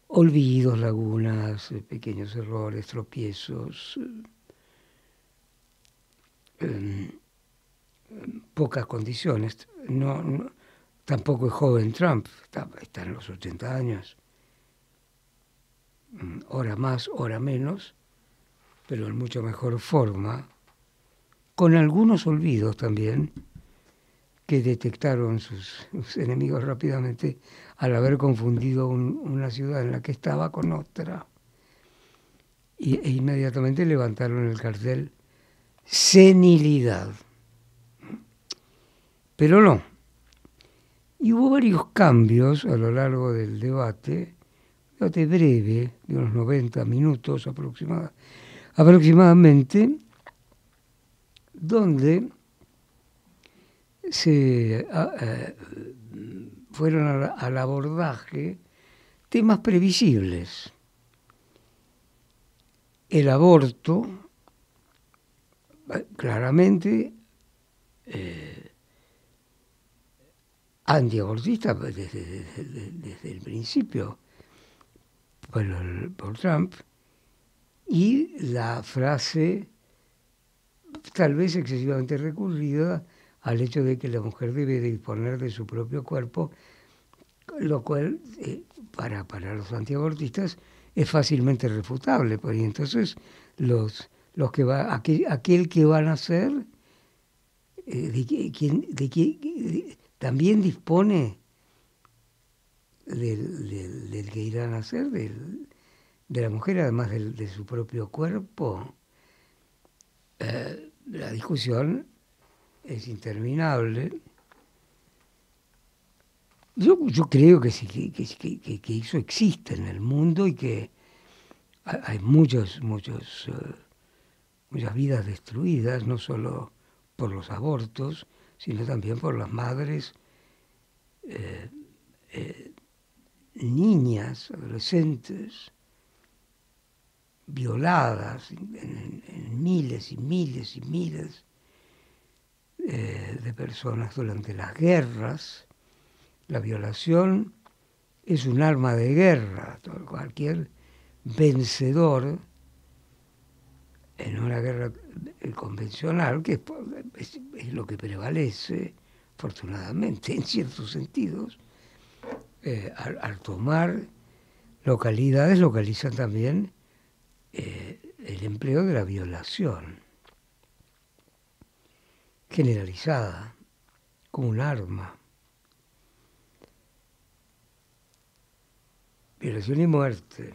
olvidos, lagunas, pequeños errores, tropiezos, Em, pocas condiciones. No, tampoco es joven Trump, está, en los 80 años. Mm, hora más, hora menos, pero en mucho mejor forma. Con algunos olvidos también, que detectaron sus, enemigos rápidamente al haber confundido una ciudad en la que estaba con otra. e inmediatamente levantaron el cartel senilidad. Pero no. Y hubo varios cambios a lo largo del debate, debate breve, de unos 90 minutos aproximada, aproximadamente, donde se eh, fueron al abordaje temas previsibles. El aborto, claramente eh, antiabortista pues, desde, el principio por, Trump y la frase tal vez excesivamente recurrida al hecho de que la mujer debe disponer de su propio cuerpo, lo cual eh, para, para los antiabortistas es fácilmente refutable. Pues, y entonces los los que va, aquel que van a ser, eh, de también dispone del, que irá a nacer, de la mujer, además del, de su propio cuerpo. Eh, la discusión es interminable. Yo, yo creo que, sí, que, que, eso existe en el mundo y que hay muchos, muchos... Eh, muchas vidas destruidas, no solo por los abortos, sino también por las madres eh, eh, niñas, adolescentes, violadas en, miles y miles y miles eh, de personas durante las guerras. La violación es un arma de guerra. Cualquier vencedor en una guerra convencional, que es, lo que prevalece, afortunadamente, en ciertos sentidos, eh, al, tomar localidades, localizan también eh, el empleo de la violación generalizada como un arma. Violación y muerte.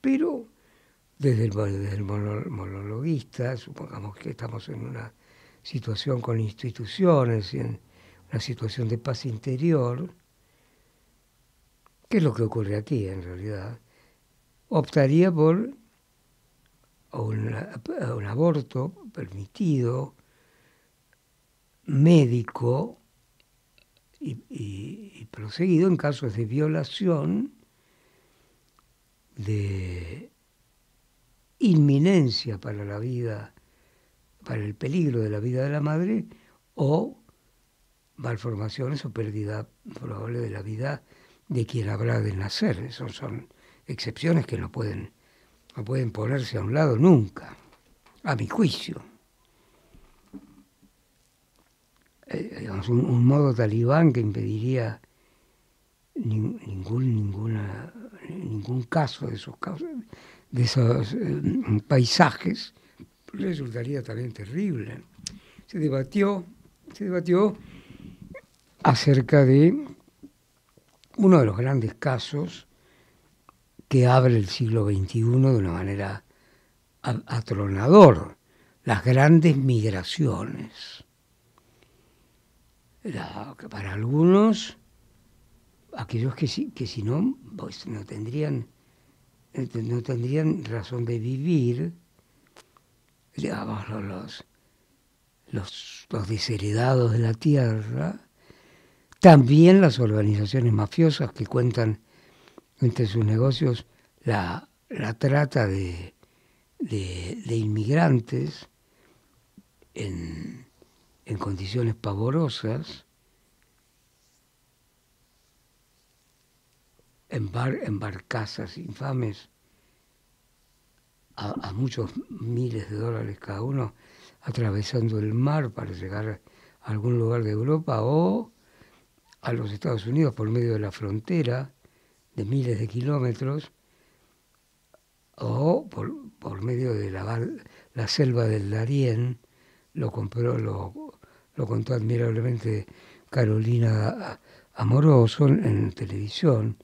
Pero desde el, monologuista, supongamos que estamos en una situación con instituciones, en una situación de paz interior, ¿qué es lo que ocurre aquí en realidad, optaría por un, aborto permitido, médico y proseguido en casos de violación de inminencia para la vida, para el peligro de la vida de la madre, o malformaciones o pérdida probable de la vida de quien habrá de nacer. Esas son excepciones que no pueden, no pueden ponerse a un lado nunca, a mi juicio. Eh, un, modo talibán que impediría ningún, ninguna, ningún caso de sus causas, de esos eh, paisajes, resultaría también terrible. Se debatió, se debatió acerca de uno de los grandes casos que abre el siglo XXI de una manera atronador, las grandes migraciones. para algunos, aquellos que si, que si no, pues no tendrían este, no tendrían razón de vivir, digamos, los, los, los desheredados de la tierra, también las organizaciones mafiosas que cuentan entre sus negocios la, la trata de, de, de inmigrantes en, en condiciones pavorosas, en, barcazas infames a, muchos miles de dólares cada uno, atravesando el mar para llegar a algún lugar de Europa o a los Estados Unidos por medio de la frontera de miles de kilómetros o por, medio de la, la selva del Darién, lo compró, lo, lo contó admirablemente Carolina Amoroso en televisión,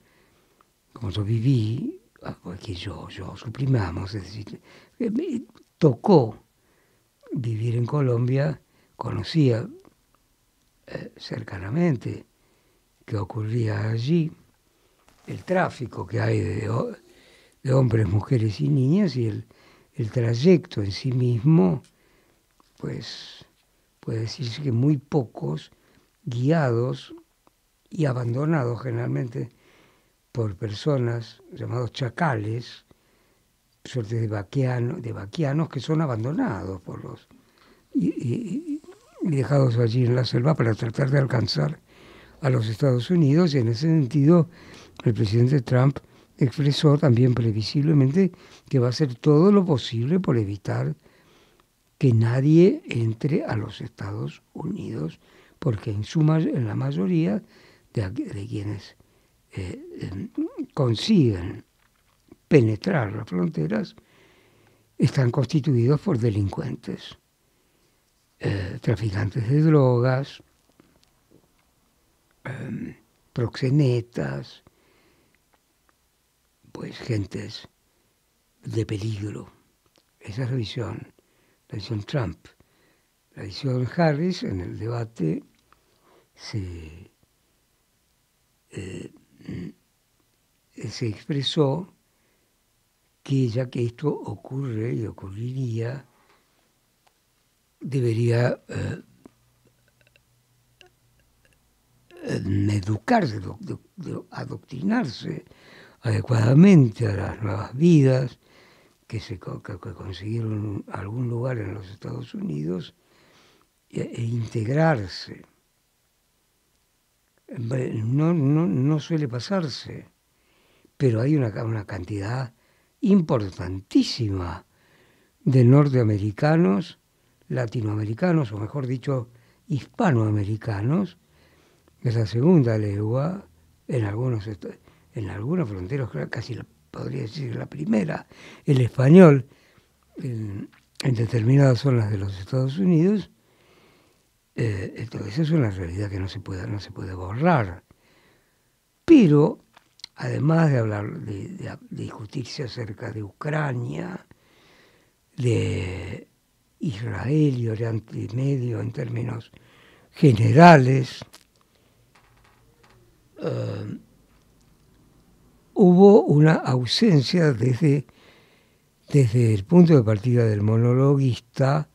cuando viví, aquí ah, yo, yo, suprimamos, es decir, eh, me tocó vivir en Colombia, conocía eh, cercanamente qué ocurría allí, el tráfico que hay de, hombres, mujeres y niñas y el trayecto en sí mismo, pues puede decirse que muy pocos guiados y abandonados generalmente por personas llamados chacales, suerte de, vaqueanos de vaquianos que son abandonados por los y, dejados allí en la selva para tratar de alcanzar a los Estados Unidos. Y en ese sentido, el presidente Trump expresó también previsiblemente que va a hacer todo lo posible por evitar que nadie entre a los Estados Unidos, porque en, su, en la mayoría de quienes eh, em, consiguen penetrar las fronteras están constituidos por delincuentes, eh, traficantes de drogas, em, proxenetas, pues gentes de peligro. Esa es la visión, la visión Trump. La visión Harris en el debate se eh, eh, se expresó que ya que esto ocurre y ocurriría, debería eh, eh, educarse, adoctrinarse adecuadamente a las nuevas vidas que se consiguieron algún lugar en los Estados Unidos e, e integrarse no, no, no suele pasarse, pero hay una, una cantidad importantísima de norteamericanos, latinoamericanos, o mejor dicho, hispanoamericanos, es la segunda lengua en, algunos, en algunas fronteras casi podría decir la primera, el español en determinadas zonas de los Estados Unidos, eh, entonces es una realidad que no se puede, no se puede borrar. Pero, además de hablar, de, discutirse acerca de Ucrania, de Israel y Oriente Medio en términos generales, eh, hubo una ausencia desde, desde el punto de partida del monologuista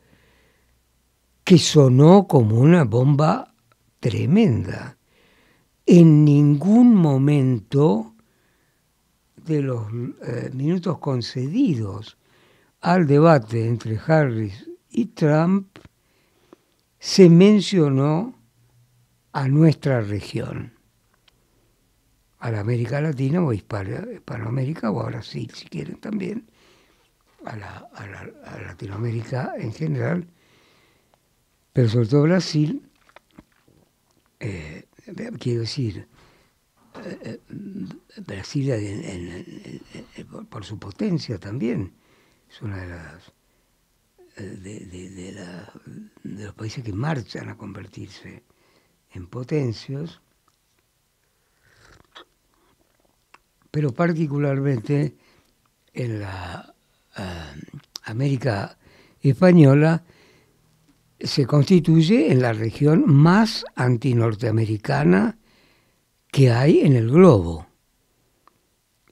que sonó como una bomba tremenda. En ningún momento de los eh, minutos concedidos al debate entre Harris y Trump se mencionó a nuestra región, a la América Latina o Hispanoamérica o a Brasil si quieren también, a, la, a Latinoamérica en general pero sobre todo Brasil, eh, quiero decir, eh, eh, Brasil por su potencia también es una de los países que marchan a convertirse en potencias, pero particularmente en la América española se constituye en la región más antinorteamericana que hay en el globo.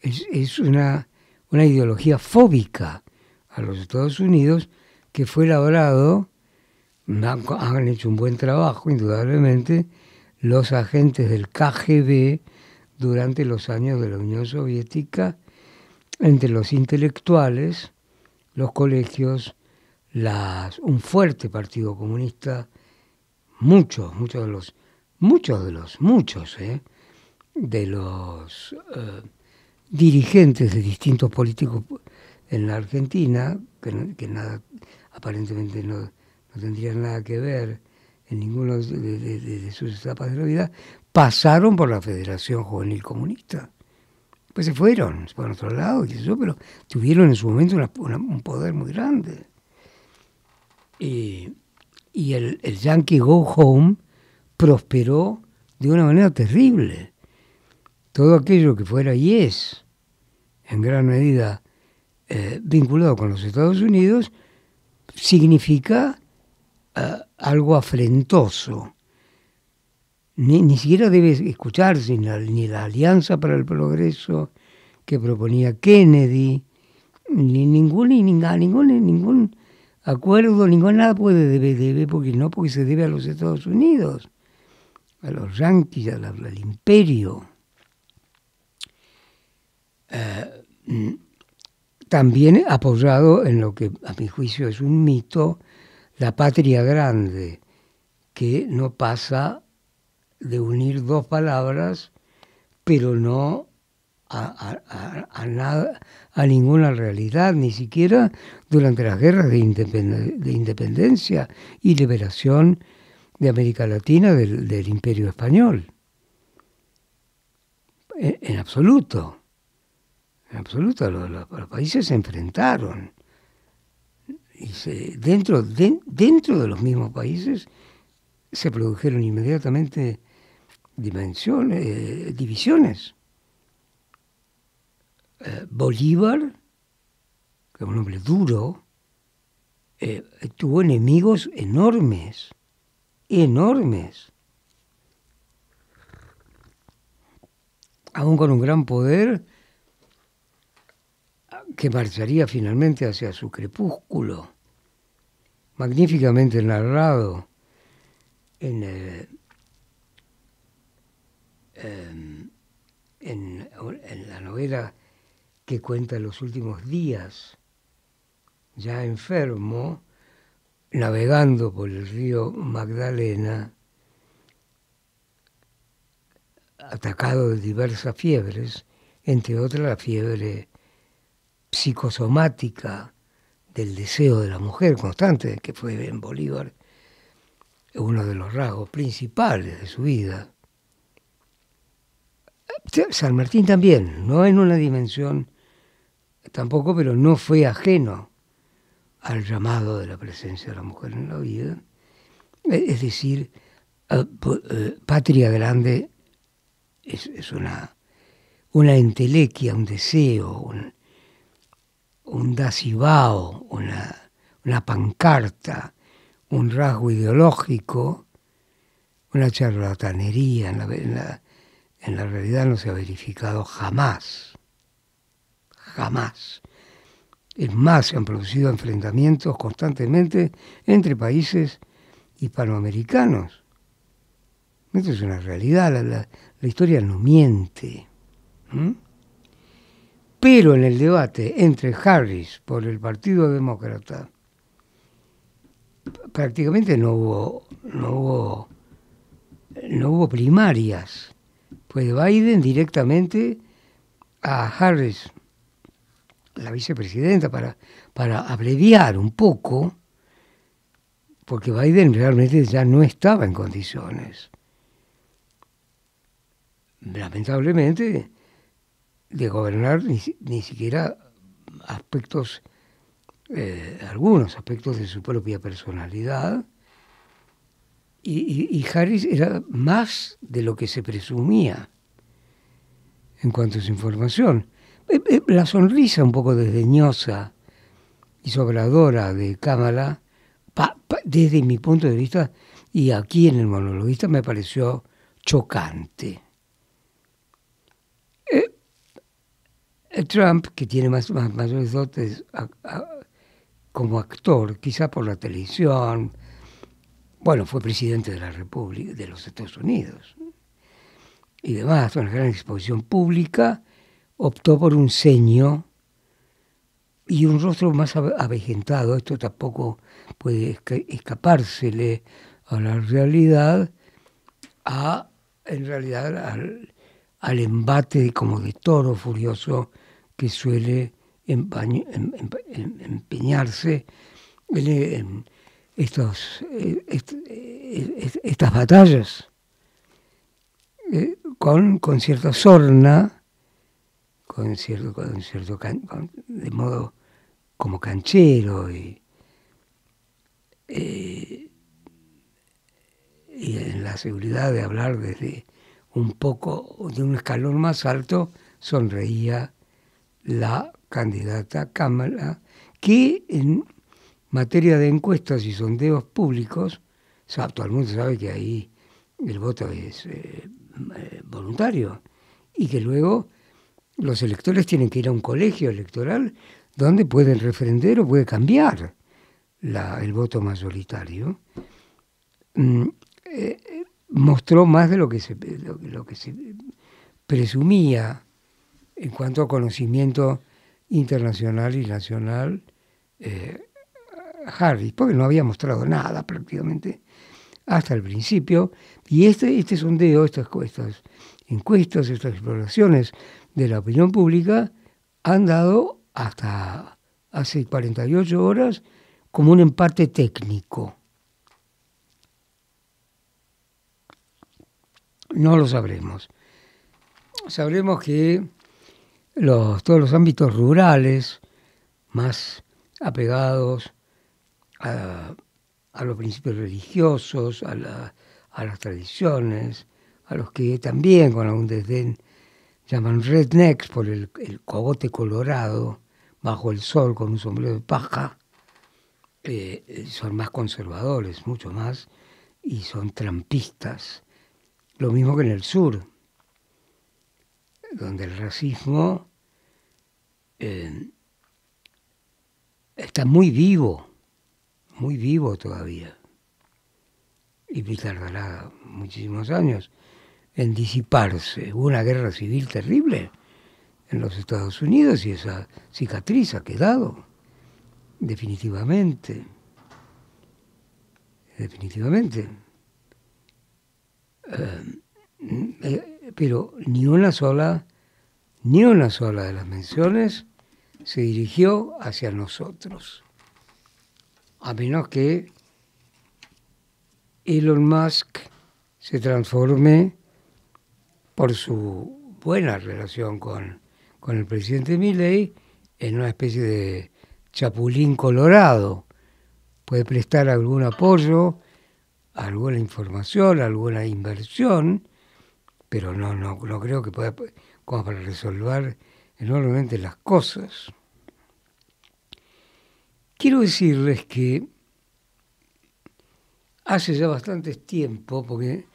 Es, una, una, ideología fóbica a los Estados Unidos que fue elaborado, han, han hecho un buen trabajo, indudablemente, los agentes del KGB durante los años de la Unión Soviética entre los intelectuales, los colegios, las, un fuerte partido comunista, muchos, muchos de los, muchos de los, muchos, eh, de los eh, dirigentes de distintos políticos en la Argentina, que, nada, aparentemente no, tendrían nada que ver en ninguno de, sus etapas de la vida, pasaron por la Federación Juvenil Comunista. Pues se fueron, se fueron a otro lado, y eso, pero tuvieron en su momento un poder muy grande y el, Yankee Go Home prosperó de una manera terrible. Todo aquello que fuera y es, en gran medida eh, vinculado con los Estados Unidos, significa eh, algo afrentoso. Ni, siquiera debe escucharse ni la, Alianza para el Progreso que proponía Kennedy, ni ningún, ni ningún, ningún acuerdo, ningún nada puede debe, debe, porque no, porque se debe a los Estados Unidos, a los yanquis, al, imperio. Eh, mm, también apoyado en lo que a mi juicio es un mito, la patria grande, que no pasa de unir dos palabras, pero no a, a, a, a ninguna realidad, ni siquiera durante las guerras de, independencia y liberación de América Latina del, imperio español. E, en, absoluto, en absoluto, los, países se enfrentaron. Y dentro, de, dentro de los mismos países se produjeron inmediatamente dimensiones, eh, divisiones. Eh, Bolívar, que es un hombre duro, eh, tuvo enemigos enormes, enormes. Aún con un gran poder que marcharía finalmente hacia su crepúsculo, magníficamente narrado en, en, eh, em, en la novela que cuenta los últimos días, ya enfermo, navegando por el río Magdalena, atacado de diversas fiebres, entre otras la fiebre psicosomática del deseo de la mujer constante, que fue en Bolívar uno de los rasgos principales de su vida. San Martín también, no en una dimensión tampoco, pero no fue ajeno al llamado de la presencia de la mujer en la vida, es decir, eh, eh, patria grande es, una, entelequia, un deseo, un, un una, pancarta, un rasgo ideológico, una charlatanería en la realidad no se ha verificado jamás jamás. Es más, se han producido enfrentamientos constantemente entre países hispanoamericanos. Esto es una realidad, la, historia no miente. Pero en el debate entre Harris por el Partido Demócrata, prácticamente no hubo, no hubo, no hubo primarias. Fue pues Biden directamente a Harris la vicepresidenta, para, para abreviar un poco, porque Biden realmente ya no estaba en condiciones. Lamentablemente, de gobernar ni, siquiera aspectos, eh, algunos aspectos de su propia personalidad. y Harris era más de lo que se presumía en cuanto a su información. Eh, eh, la sonrisa un poco desdeñosa y sobradora de Cámara, desde mi punto de vista, y aquí en el monologuista me pareció chocante. Eh, Trump, que tiene más, mayores dotes como actor, quizá por la televisión, bueno, fue presidente de la República, de los Estados Unidos y demás, una gran exposición pública optó por un ceño y un rostro más avejentado. Esto tampoco puede escapársele a la realidad, a, en realidad al, embate como de toro furioso que suele em-, em-, em-, empeñarse en, e-, e-, estas batallas, eh, con, con cierta sorna con cierto, con cierto de modo como canchero y, eh, y en la seguridad de hablar desde un poco de un escalón más alto, sonreía la candidata Cámara, que en materia de encuestas y sondeos públicos, actualmente mundo sabe que ahí el voto es eh, eh, voluntario y que luego los electores tienen que ir a un colegio electoral donde pueden refrender o puede cambiar el voto mayoritario. Mm, eh, mostró más de lo que se, lo, que se presumía en cuanto a conocimiento internacional y nacional eh, Harris, porque no había mostrado nada prácticamente hasta el principio. Y este, este sondeo, estas, estas encuestas, estas exploraciones de la opinión pública han dado hasta hace 48 horas como un empate técnico. No lo sabremos. Sabremos que los, todos los ámbitos rurales más apegados a, los principios religiosos, a, a las tradiciones, a los que también con algún desdén llaman rednecks por el, cogote colorado, bajo el sol, con un sombrero de paja, eh, son más conservadores, mucho más, y son trampistas. Lo mismo que en el sur, donde el racismo eh, está muy vivo, muy vivo todavía, y tardará muchísimos años en disiparse. Hubo una guerra civil terrible en los Estados Unidos y esa cicatriz ha quedado, definitivamente. Definitivamente. Eh, eh, pero ni una sola, ni una sola de las menciones se dirigió hacia nosotros. A menos que Elon Musk se transforme por su buena relación con, el presidente Milley, en una especie de chapulín colorado. Puede prestar algún apoyo, alguna información, alguna inversión, pero no, no, creo que pueda para resolver enormemente las cosas. Quiero decirles que hace ya bastante tiempo, porque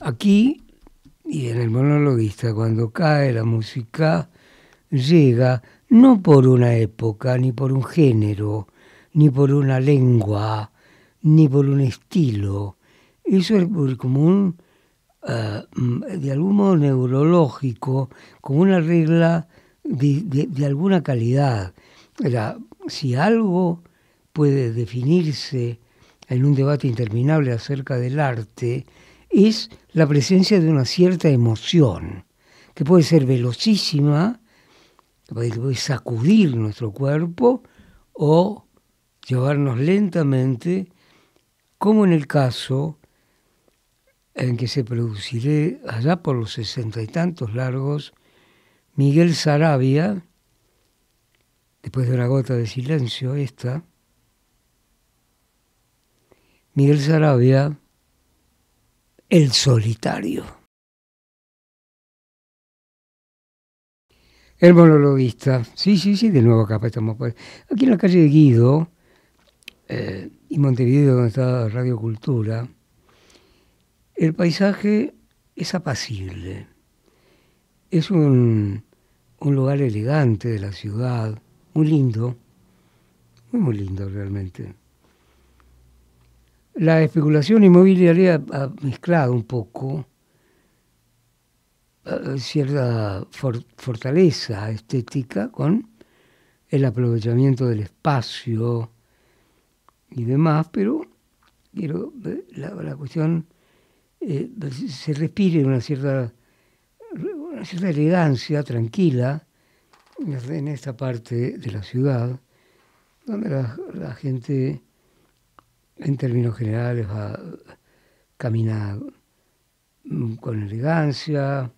aquí y en el monologuista, cuando cae la música, llega no por una época, ni por un género, ni por una lengua, ni por un estilo. Eso es como un, eh, de algún modo neurológico, como una regla de, de alguna calidad. Era, si algo puede definirse en un debate interminable acerca del arte, es la presencia de una cierta emoción, que puede ser velocísima, puede sacudir nuestro cuerpo o llevarnos lentamente, como en el caso en que se produciré allá por los sesenta y tantos largos, Miguel Sarabia, después de una gota de silencio esta, Miguel Sarabia el solitario. El monologuista. Sí, sí, sí, de nuevo acá estamos. Pues. Aquí en la calle de Guido eh, y Montevideo, donde está Radio Cultura, el paisaje es apacible. Es un, un lugar elegante de la ciudad, muy lindo, muy, muy lindo realmente la especulación inmobiliaria ha mezclado un poco eh, cierta fortaleza estética con el aprovechamiento del espacio y demás, pero, eh, la, la, cuestión eh, se respire una cierta, una cierta elegancia tranquila en esta parte de la ciudad, donde la gente en términos generales va, camina mm, con elegancia,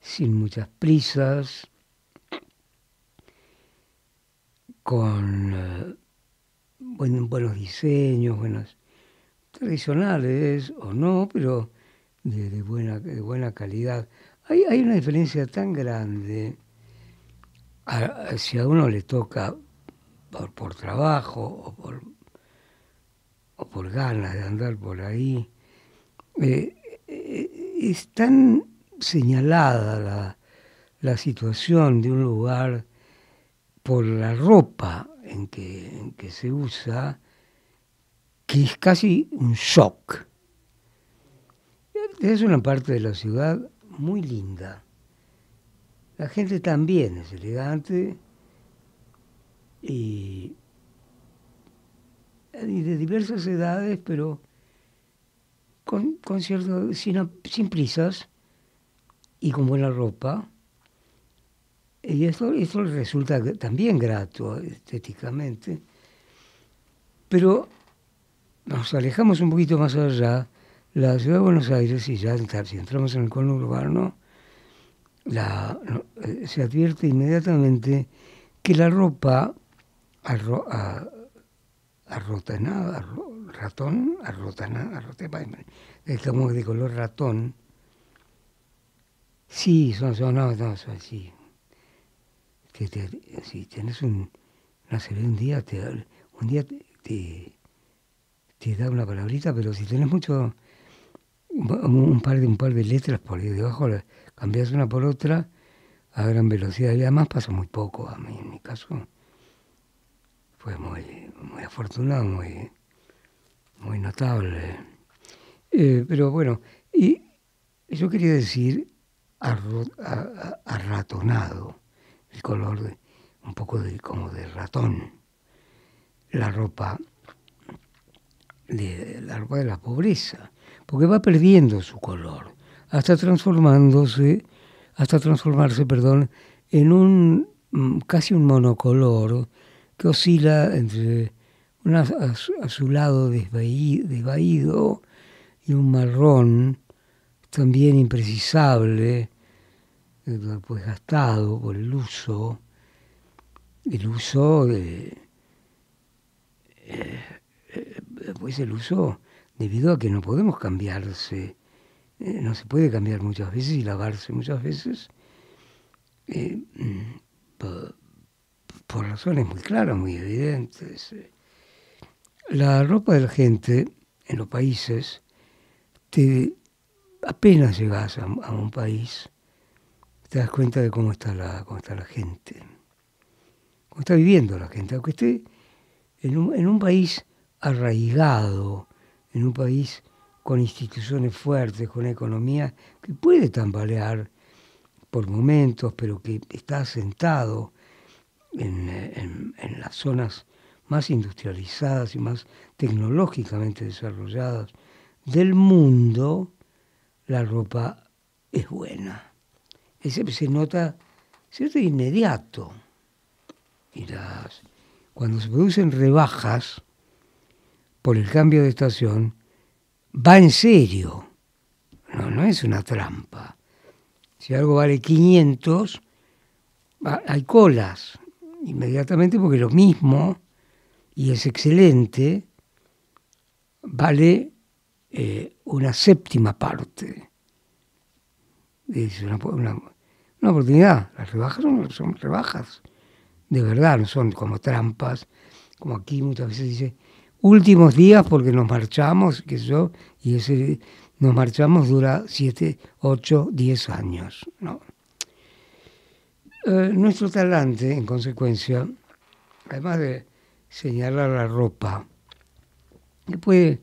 sin muchas prisas, con eh, buenos diseños, buenos tradicionales o no, pero de, buena, de buena calidad. Hay, hay, una diferencia tan grande si a uno le toca por trabajo o por o por ganas de andar por ahí. Eh, eh, es tan señalada la, situación de un lugar por la ropa en que, en que se usa, que es casi un shock. Es una parte de la ciudad muy linda. La gente también es elegante y de diversas edades, pero con, con sin, prisas y con buena ropa. Y esto, resulta también grato estéticamente. Pero nos alejamos un poquito más allá, la ciudad de Buenos Aires, y ya si entramos en el urbano la, eh, se advierte inmediatamente que la ropa arrotanado, nada ratón, arrotanado, arrotanado, Estamos de color ratón. Sí, son son no, son así. si tienes un, serie, un día te, un día te, da una palabrita, pero si tienes mucho, un par de un par de letras por ahí debajo, cambias una por otra a gran velocidad y además pasa muy poco a mí en mi caso muy, muy afortunado, muy, muy notable. Eh, pero bueno, y yo quería decir arratonado, el color un poco de, como de ratón. La ropa de la de la pobreza, porque va perdiendo su color, hasta transformándose, hasta transformarse, perdón, en un mm, casi un monocolor que oscila entre un azulado desvaído y un marrón también imprecisable, pues gastado por el uso, el uso de, eh, pues el uso debido a que no podemos cambiarse, eh, no se puede cambiar muchas veces y lavarse muchas veces. Eh, mm, por razones muy claras, muy evidentes. Eh. La ropa de la gente en los países, te, apenas llegas a, un país, te das cuenta de cómo está, la, cómo está la gente, cómo está viviendo la gente, aunque esté en un, en un país arraigado, en un país con instituciones fuertes, con economía que puede tambalear por momentos, pero que está asentado eh, en, las zonas más industrializadas y más tecnológicamente desarrolladas del mundo, la ropa es buena. se nota cierto inmediato. Y cuando se producen rebajas por el cambio de estación, va en serio. no es una trampa. Si algo vale 500, hay colas inmediatamente porque lo mismo, y es excelente, vale eh, una séptima parte. Es una, oportunidad. Las rebajas son, rebajas, de verdad, no son como trampas, como aquí muchas veces dice, últimos días porque nos marchamos, que yo, y ese nos marchamos dura siete, ocho, diez años. ¿no? Eh, nuestro talante, en consecuencia, además de señalar la ropa, eh,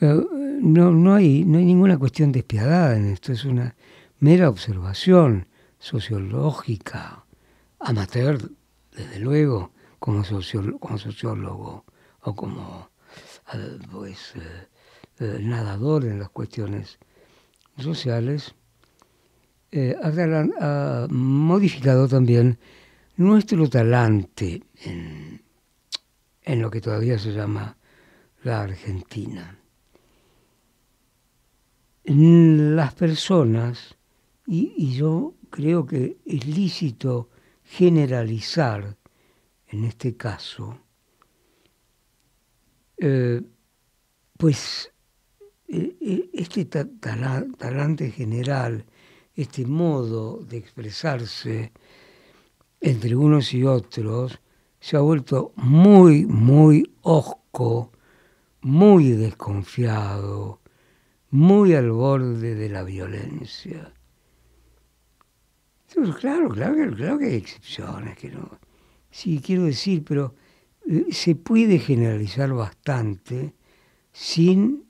no, hay, no hay ninguna cuestión despiadada en esto, es una mera observación sociológica, amateur, desde luego, como, sociólogo o como eh, pues, nadador en las cuestiones sociales eh, ha ah, modificado también nuestro talante en, lo que todavía se llama la Argentina. Las personas, y, yo creo que es lícito generalizar en este caso, eh, pues eh, este talante general, este modo de expresarse entre unos y otros se ha vuelto muy, muy osco, muy desconfiado, muy al borde de la violencia. Entonces, claro, claro, que hay excepciones, que no. Sí, quiero decir, pero eh, se puede generalizar bastante sin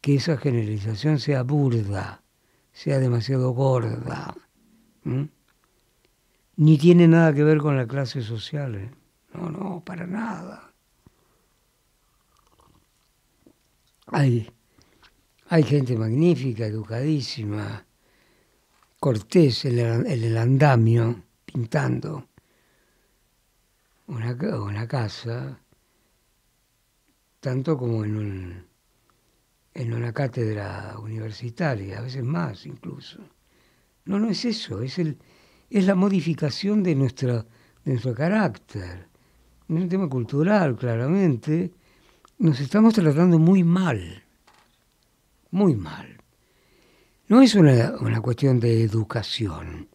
que esa generalización sea burda sea demasiado gorda, ni tiene nada que ver con la clase social. ¿eh? No, no, para nada. Hay, hay gente magnífica, educadísima. Cortés, en el, el andamio, pintando una, una casa, tanto como en un en una cátedra universitaria, a veces más incluso. No, no es eso, es, el, es la modificación de, nuestra, nuestro carácter. Es un tema cultural, claramente. Nos estamos tratando muy mal, muy mal. No es una, cuestión de educación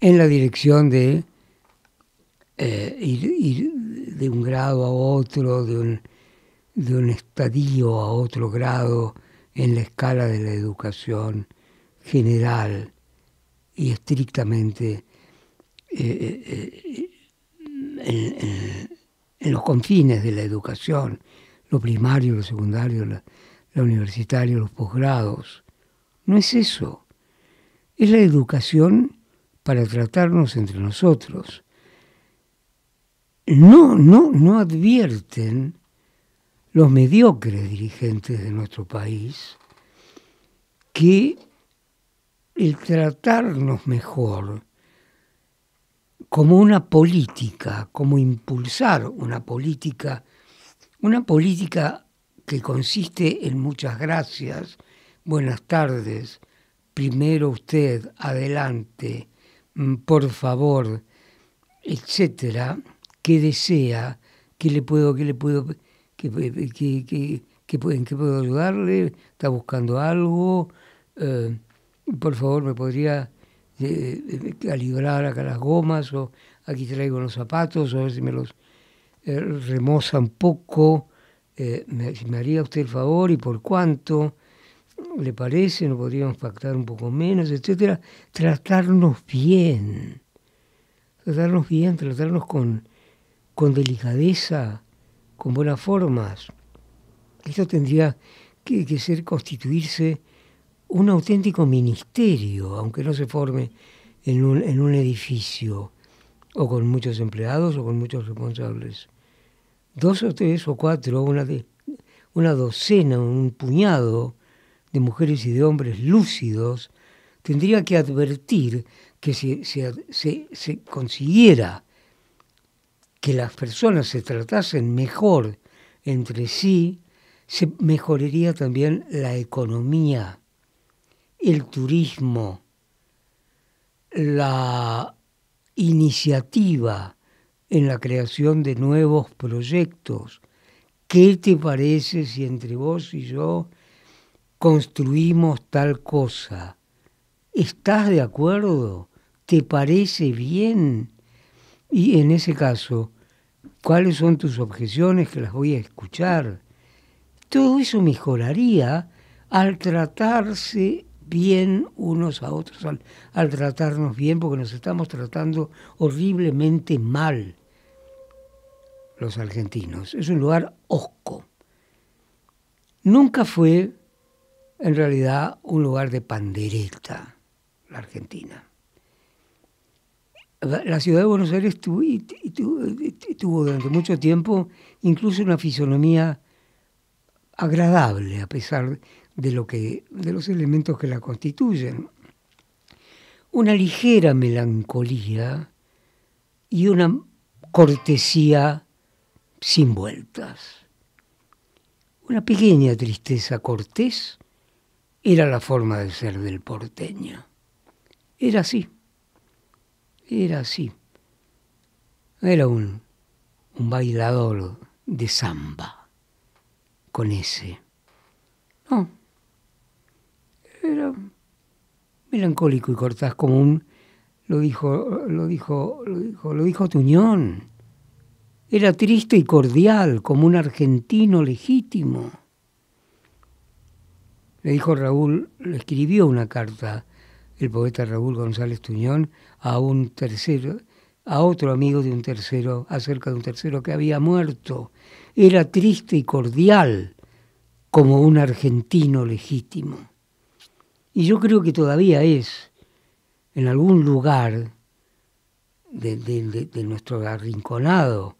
en la dirección de eh, ir de un grado a otro, de un, de un estadio a otro grado en la escala de la educación general y estrictamente eh, eh, eh, en, los confines de la educación, lo primario, lo secundario, la, lo universitario, los posgrados. No es eso. Es la educación para tratarnos entre nosotros. No, no, no advierten los mediocres dirigentes de nuestro país que el tratarnos mejor como una política, como impulsar una política, una política que consiste en muchas gracias, buenas tardes, primero usted, adelante, mm, por favor, etcétera, que desea, que le puedo, que le puedo que, que, pueden, puedo ayudarle, está buscando algo, eh, por favor me podría calibrar eh, acá las gomas o aquí traigo los zapatos o a ver si me los eh, remoza un poco, me, me, haría usted el favor y por cuánto le parece, no podríamos pactar un poco menos, etcétera, tratarnos bien, tratarnos bien, tratarnos con, con delicadeza, con buenas formas. Esto tendría que, ser constituirse un auténtico ministerio, aunque no se forme en un, edificio, o con muchos empleados o con muchos responsables. Dos o tres o cuatro, una, una docena, un puñado de mujeres y de hombres lúcidos, tendría que advertir que si se consiguiera que las personas se tratasen mejor entre sí, se mejoraría también la economía, el turismo, la iniciativa en la creación de nuevos proyectos. ¿Qué te parece si entre vos y yo construimos tal cosa? ¿Estás de acuerdo? ¿Te parece bien? Y en ese caso, cuáles son tus objeciones que las voy a escuchar. Todo eso mejoraría al tratarse bien unos a otros, al, tratarnos bien, porque nos estamos tratando horriblemente mal los argentinos. Es un lugar osco. Nunca fue, en realidad, un lugar de pandereta, la Argentina la ciudad de Buenos Aires tuvo durante mucho tiempo incluso una fisonomía agradable, a pesar de, lo que, de los elementos que la constituyen. Una ligera melancolía y una cortesía sin vueltas. Una pequeña tristeza cortés era la forma de ser del porteño. Era así. Era así. Era un, bailador de samba, con ese. No. Era melancólico y cortás como un. Lo dijo, lo dijo, lo dijo, lo dijo Tuñón. Era triste y cordial, como un argentino legítimo. Le dijo Raúl, le escribió una carta el poeta Raúl González Tuñón, a un tercero, a otro amigo de un tercero, acerca de un tercero que había muerto. Era triste y cordial como un argentino legítimo. Y yo creo que todavía es, en algún lugar de, nuestro arrinconado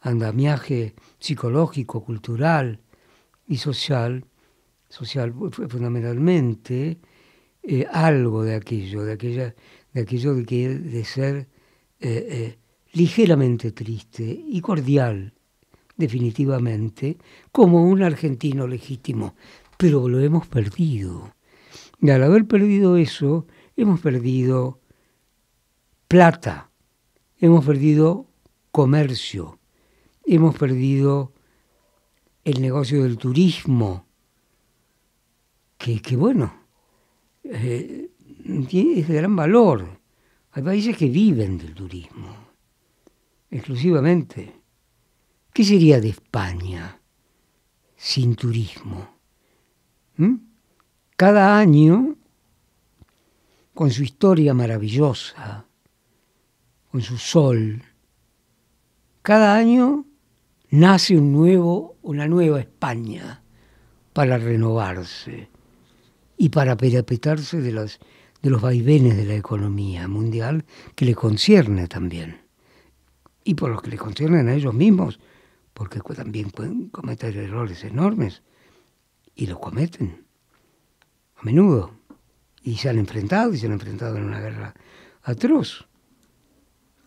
andamiaje psicológico, cultural y social, social fundamentalmente, eh, algo de aquello, de, aquella, de aquello de, que, de ser eh, eh, ligeramente triste y cordial, definitivamente, como un argentino legítimo. Pero lo hemos perdido. Y al haber perdido eso, hemos perdido plata, hemos perdido comercio, hemos perdido el negocio del turismo, ¿Qué bueno, eh, es de gran valor. Hay países que viven del turismo, exclusivamente. ¿Qué sería de España sin turismo? ¿Mm? Cada año, con su historia maravillosa, con su sol, cada año nace un nuevo, una nueva España para renovarse y para perapetarse de, las, de los vaivenes de la economía mundial que le concierne también. Y por los que le conciernen a ellos mismos, porque también pueden cometer errores enormes y los cometen a menudo. Y se han enfrentado y se han enfrentado en una guerra atroz.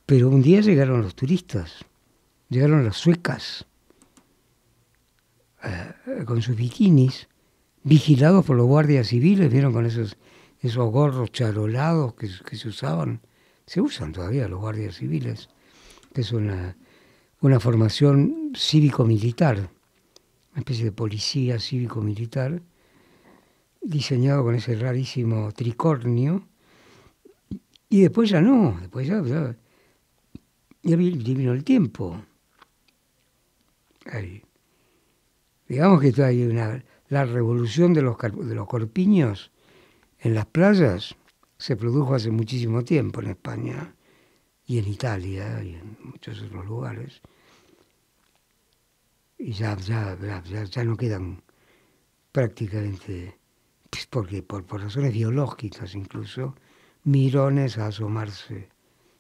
Pero un día llegaron los turistas, llegaron las suecas eh, con sus bikinis vigilados por los guardias civiles, vieron con esos, esos gorros charolados que, se usaban. Se usan todavía los guardias civiles, que es una, una formación cívico-militar, una especie de policía cívico-militar, diseñado con ese rarísimo tricornio. Y después ya no, después ya, ya, vino el tiempo. Digamos que hay una, la revolución de los, de los corpiños en las playas se produjo hace muchísimo tiempo en España y en Italia y en muchos otros lugares. Y ya, ya, ya, no quedan prácticamente, pues, porque por, razones biológicas incluso, mirones a asomarse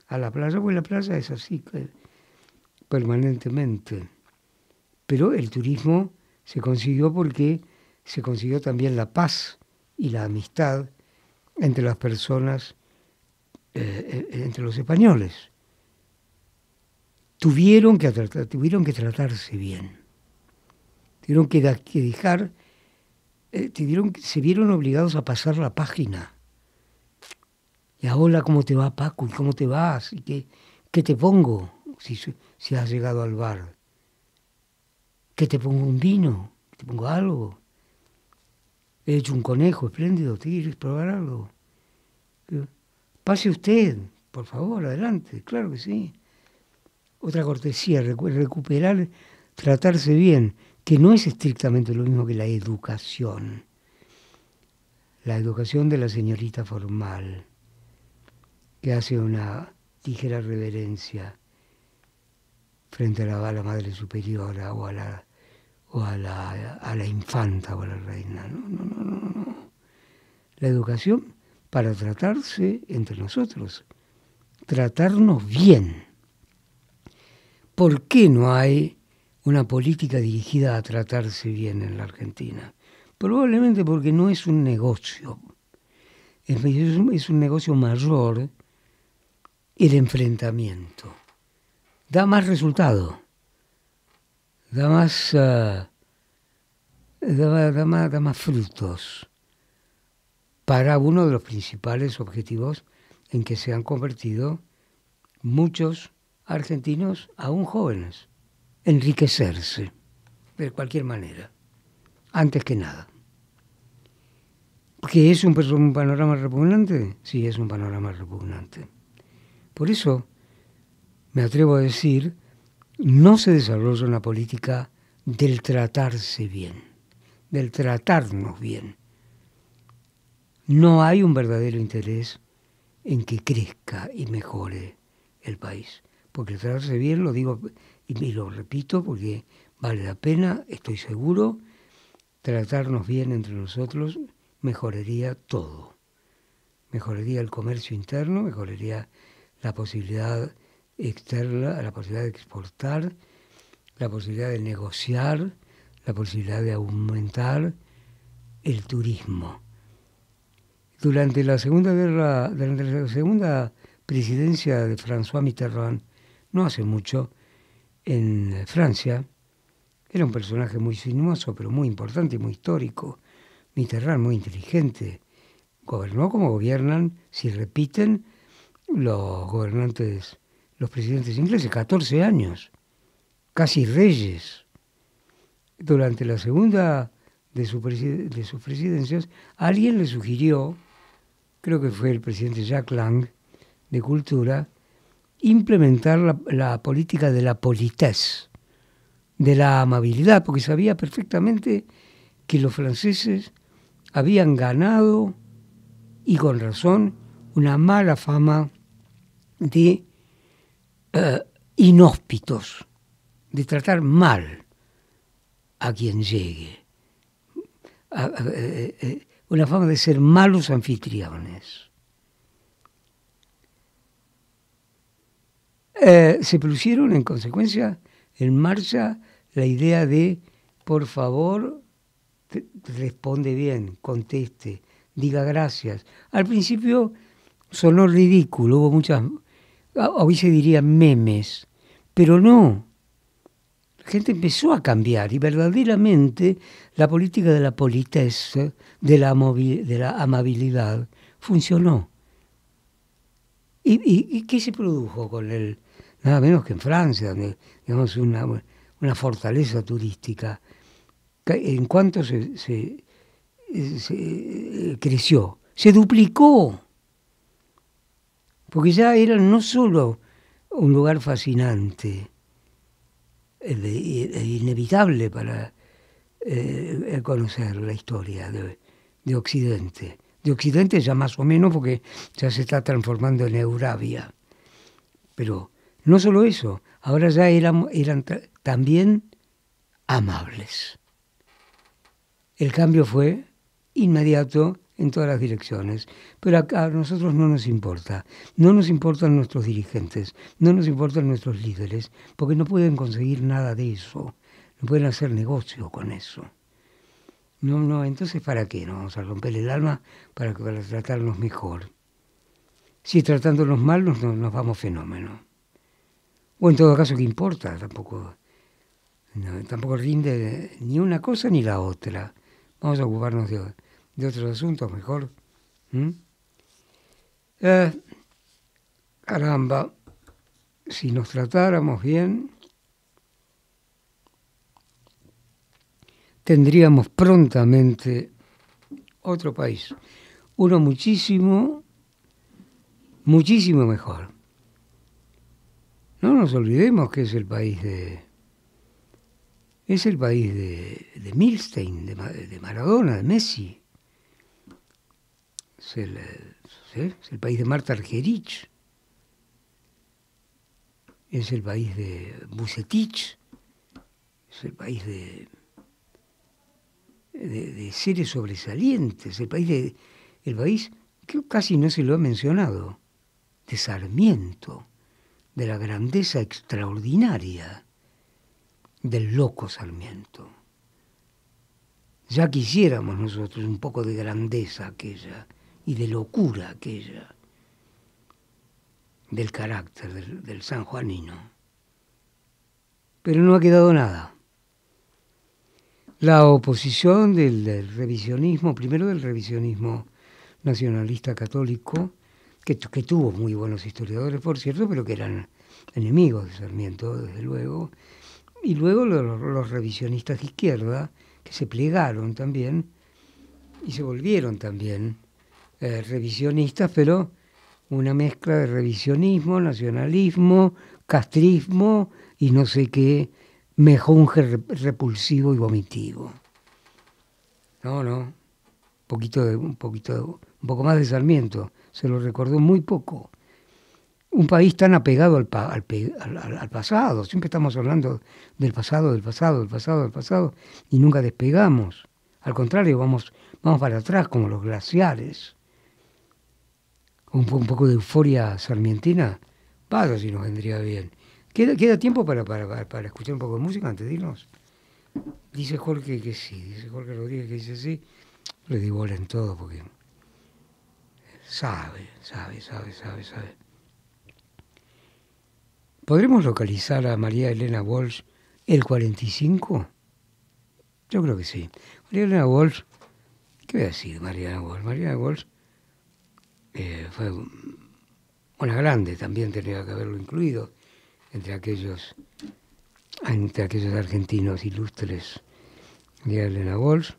a la playa. pues la playa es así que permanentemente. Pero el turismo se consiguió porque se consiguió también la paz y la amistad entre las personas, eh, eh, entre los españoles. Tuvieron que, tuvieron que tratarse bien. Tuvieron que, dejar, eh, se vieron obligados a pasar la página. Y hola ¿cómo te va Paco? ¿Y cómo te vas? ¿Y qué, qué te pongo si, has llegado al bar? ¿Qué te pongo un vino? ¿Te pongo algo? He hecho un conejo espléndido, ¿quieres probar algo? Eh, pase usted, por favor, adelante, claro que sí. Otra cortesía, recuperar, tratarse bien, que no es estrictamente lo mismo que la educación. La educación de la señorita formal, que hace una ligera reverencia frente a la, a madre superiora o a la o a la, infanta o a la reina. No, no, no, no, no. La educación para tratarse entre nosotros, tratarnos bien. ¿Por qué no hay una política dirigida a tratarse bien en la Argentina? Probablemente porque no es un negocio. Es un negocio mayor el enfrentamiento. Da más resultado da más, eh, más, frutos para uno de los principales objetivos en que se han convertido muchos argentinos, aún jóvenes, enriquecerse de cualquier manera, antes que nada. ¿Que es un panorama repugnante? Sí, es un panorama repugnante. Por eso me atrevo a decir no se desarrolla una política del tratarse bien, del tratarnos bien. No hay un verdadero interés en que crezca y mejore el país. Porque tratarse bien, lo digo y lo repito porque vale la pena, estoy seguro, tratarnos bien entre nosotros mejoraría todo. Mejoraría el comercio interno, mejoraría la posibilidad externa, la posibilidad de exportar, la posibilidad de negociar, la posibilidad de aumentar el turismo. Durante la Segunda Guerra, durante la segunda presidencia de François Mitterrand, no hace mucho, en Francia, era un personaje muy sinuoso, pero muy importante y muy histórico. Mitterrand, muy inteligente. Gobernó como gobiernan, si repiten, los gobernantes los presidentes ingleses, 14 años, casi reyes. Durante la segunda de, sus presidencias, alguien le sugirió, creo que fue el presidente Jack Lang, de Cultura, implementar la, política de la politez, de la amabilidad, porque sabía perfectamente que los franceses habían ganado, y con razón, una mala fama de eh, inhóspitos de tratar mal a quien llegue. Eh, eh, una forma de ser malos anfitriones. se pusieron en consecuencia en marcha la idea de, por favor, responde bien, conteste, diga gracias. Al principio sonó ridículo, hubo muchas hoy se diría memes, pero no. La gente empezó a cambiar y verdaderamente la política de la politesse, de la, de la amabilidad, funcionó. ¿Y, qué se produjo con él? nada menos que en Francia, donde digamos una, fortaleza turística? ¿En cuanto se eh, creció? Se duplicó porque ya era no solo un lugar fascinante, inevitable para eh, conocer la historia de, Occidente. De Occidente ya más o menos porque ya se está transformando en Eurabia. Pero no solo eso, ahora ya eran, eran también amables. El cambio fue inmediato en todas las direcciones. Pero a, nosotros no nos importa. No nos importan nuestros dirigentes, no nos importan nuestros líderes, porque no pueden conseguir nada de eso. No pueden hacer negocio con eso. No, no, entonces ¿para qué? ¿No vamos a romper el alma para, tratarnos mejor? Si tratándonos mal nos, nos vamos fenómeno. O en todo caso, ¿qué importa? Tampoco, tampoco rinde ni una cosa ni la otra. Vamos a ocuparnos de de otros asuntos mejor. ¿Mm? Eh, caramba, si nos tratáramos bien, tendríamos prontamente otro país, uno muchísimo, muchísimo mejor. No nos olvidemos que es el país de... Es el país de, Milstein, de Maradona, de Messi es el, país de Marta Argerich, es el país de Bucetich, es el país de, de, seres sobresalientes, el país de el país que casi no se lo ha mencionado, de Sarmiento, de la grandeza extraordinaria del loco Sarmiento. Ya quisiéramos nosotros un poco de grandeza aquella y de locura aquella del carácter del, sanjuanino. Pero no ha quedado nada. La oposición del, revisionismo, primero del revisionismo nacionalista católico, que, tuvo muy buenos historiadores, por cierto, pero que eran enemigos de Sarmiento, desde luego, y luego los, los, revisionistas de izquierda, que se plegaron también y se volvieron también eh, revisionistas, pero una mezcla de revisionismo, nacionalismo, castrismo y no sé qué mejunje repulsivo y vomitivo. No, no, un poquito un poquito un poco más de Sarmiento, se lo recordó muy poco. Un país tan apegado al, pasado, siempre estamos hablando del pasado, del pasado, del pasado, del pasado, y nunca despegamos. Al contrario, vamos, vamos para atrás como los glaciares un, poco de euforia sarmientina, vaya si nos vendría bien. ¿Queda, queda tiempo para, para, escuchar un poco de música antes de irnos? Dice Jorge que sí, dice Jorge Rodríguez que dice sí. Le digo en todo porque sabe, sabe, sabe, sabe, sabe. ¿Podremos localizar a María Elena Walsh el 45? Yo creo que sí. María Elena Walsh, ¿qué voy a decir María Elena Walsh? María Elena Walsh fue una grande, también tenía que haberlo incluido entre aquellos, entre aquellos argentinos ilustres de Elena Walsh.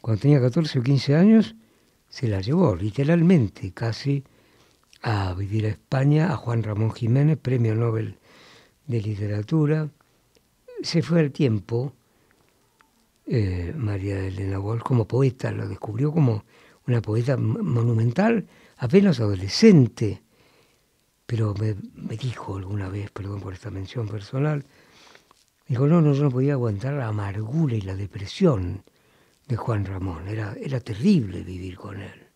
Cuando tenía 14 o 15 años, se la llevó literalmente casi a vivir a España a Juan Ramón Jiménez, premio Nobel de Literatura. Se fue al tiempo, eh, María Elena Walsh, como poeta, lo descubrió como una poeta monumental apenas adolescente, pero me, dijo alguna vez, perdón por esta mención personal, dijo, no, no, yo no podía aguantar la amargura y la depresión de Juan Ramón, era, era terrible vivir con él,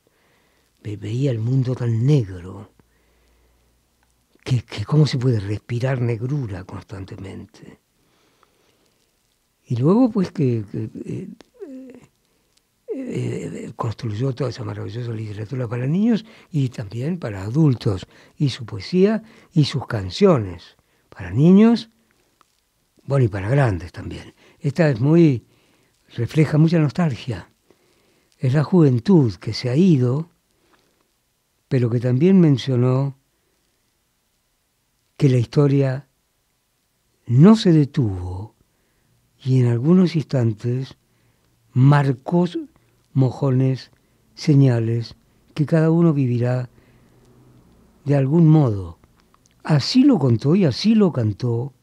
veía el mundo tan negro, que, que cómo se puede respirar negrura constantemente. Y luego, pues que eh, eh, eh, construyó toda esa maravillosa literatura para niños y también para adultos, y su poesía y sus canciones, para niños, bueno, y para grandes también. Esta es muy, refleja mucha nostalgia. Es la juventud que se ha ido, pero que también mencionó que la historia no se detuvo y en algunos instantes marcó mojones, señales que cada uno vivirá de algún modo. Así lo contó y así lo cantó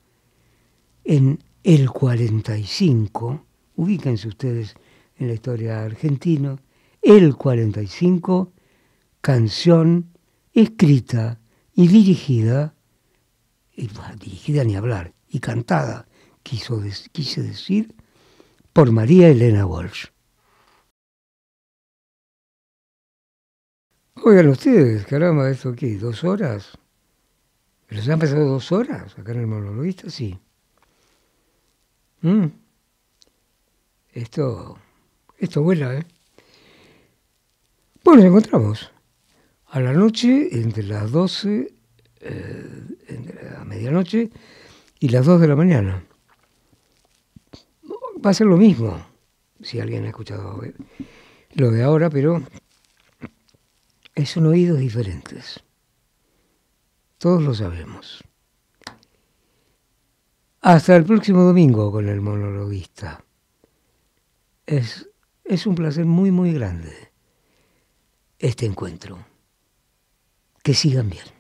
en el 45, ubíquense ustedes en la historia argentina, el 45, canción escrita y dirigida, y dirigida ni hablar, y cantada, quiso quise decir, por María Elena Walsh. Oigan ustedes, caramba, ¿esto aquí, ¿Dos horas? ¿Pero se han pasado dos horas acá en el monologuista? Sí. ¿Mm? Esto, esto vuela, ¿eh? Bueno, nos encontramos a la noche entre las 12, eh, entre la medianoche y las 2 de la mañana. Va a ser lo mismo, si alguien ha escuchado eh, lo de ahora, pero un oídos diferentes. Todos lo sabemos. Hasta el próximo domingo con el monologuista. Es, es un placer muy, muy grande este encuentro. Que sigan bien.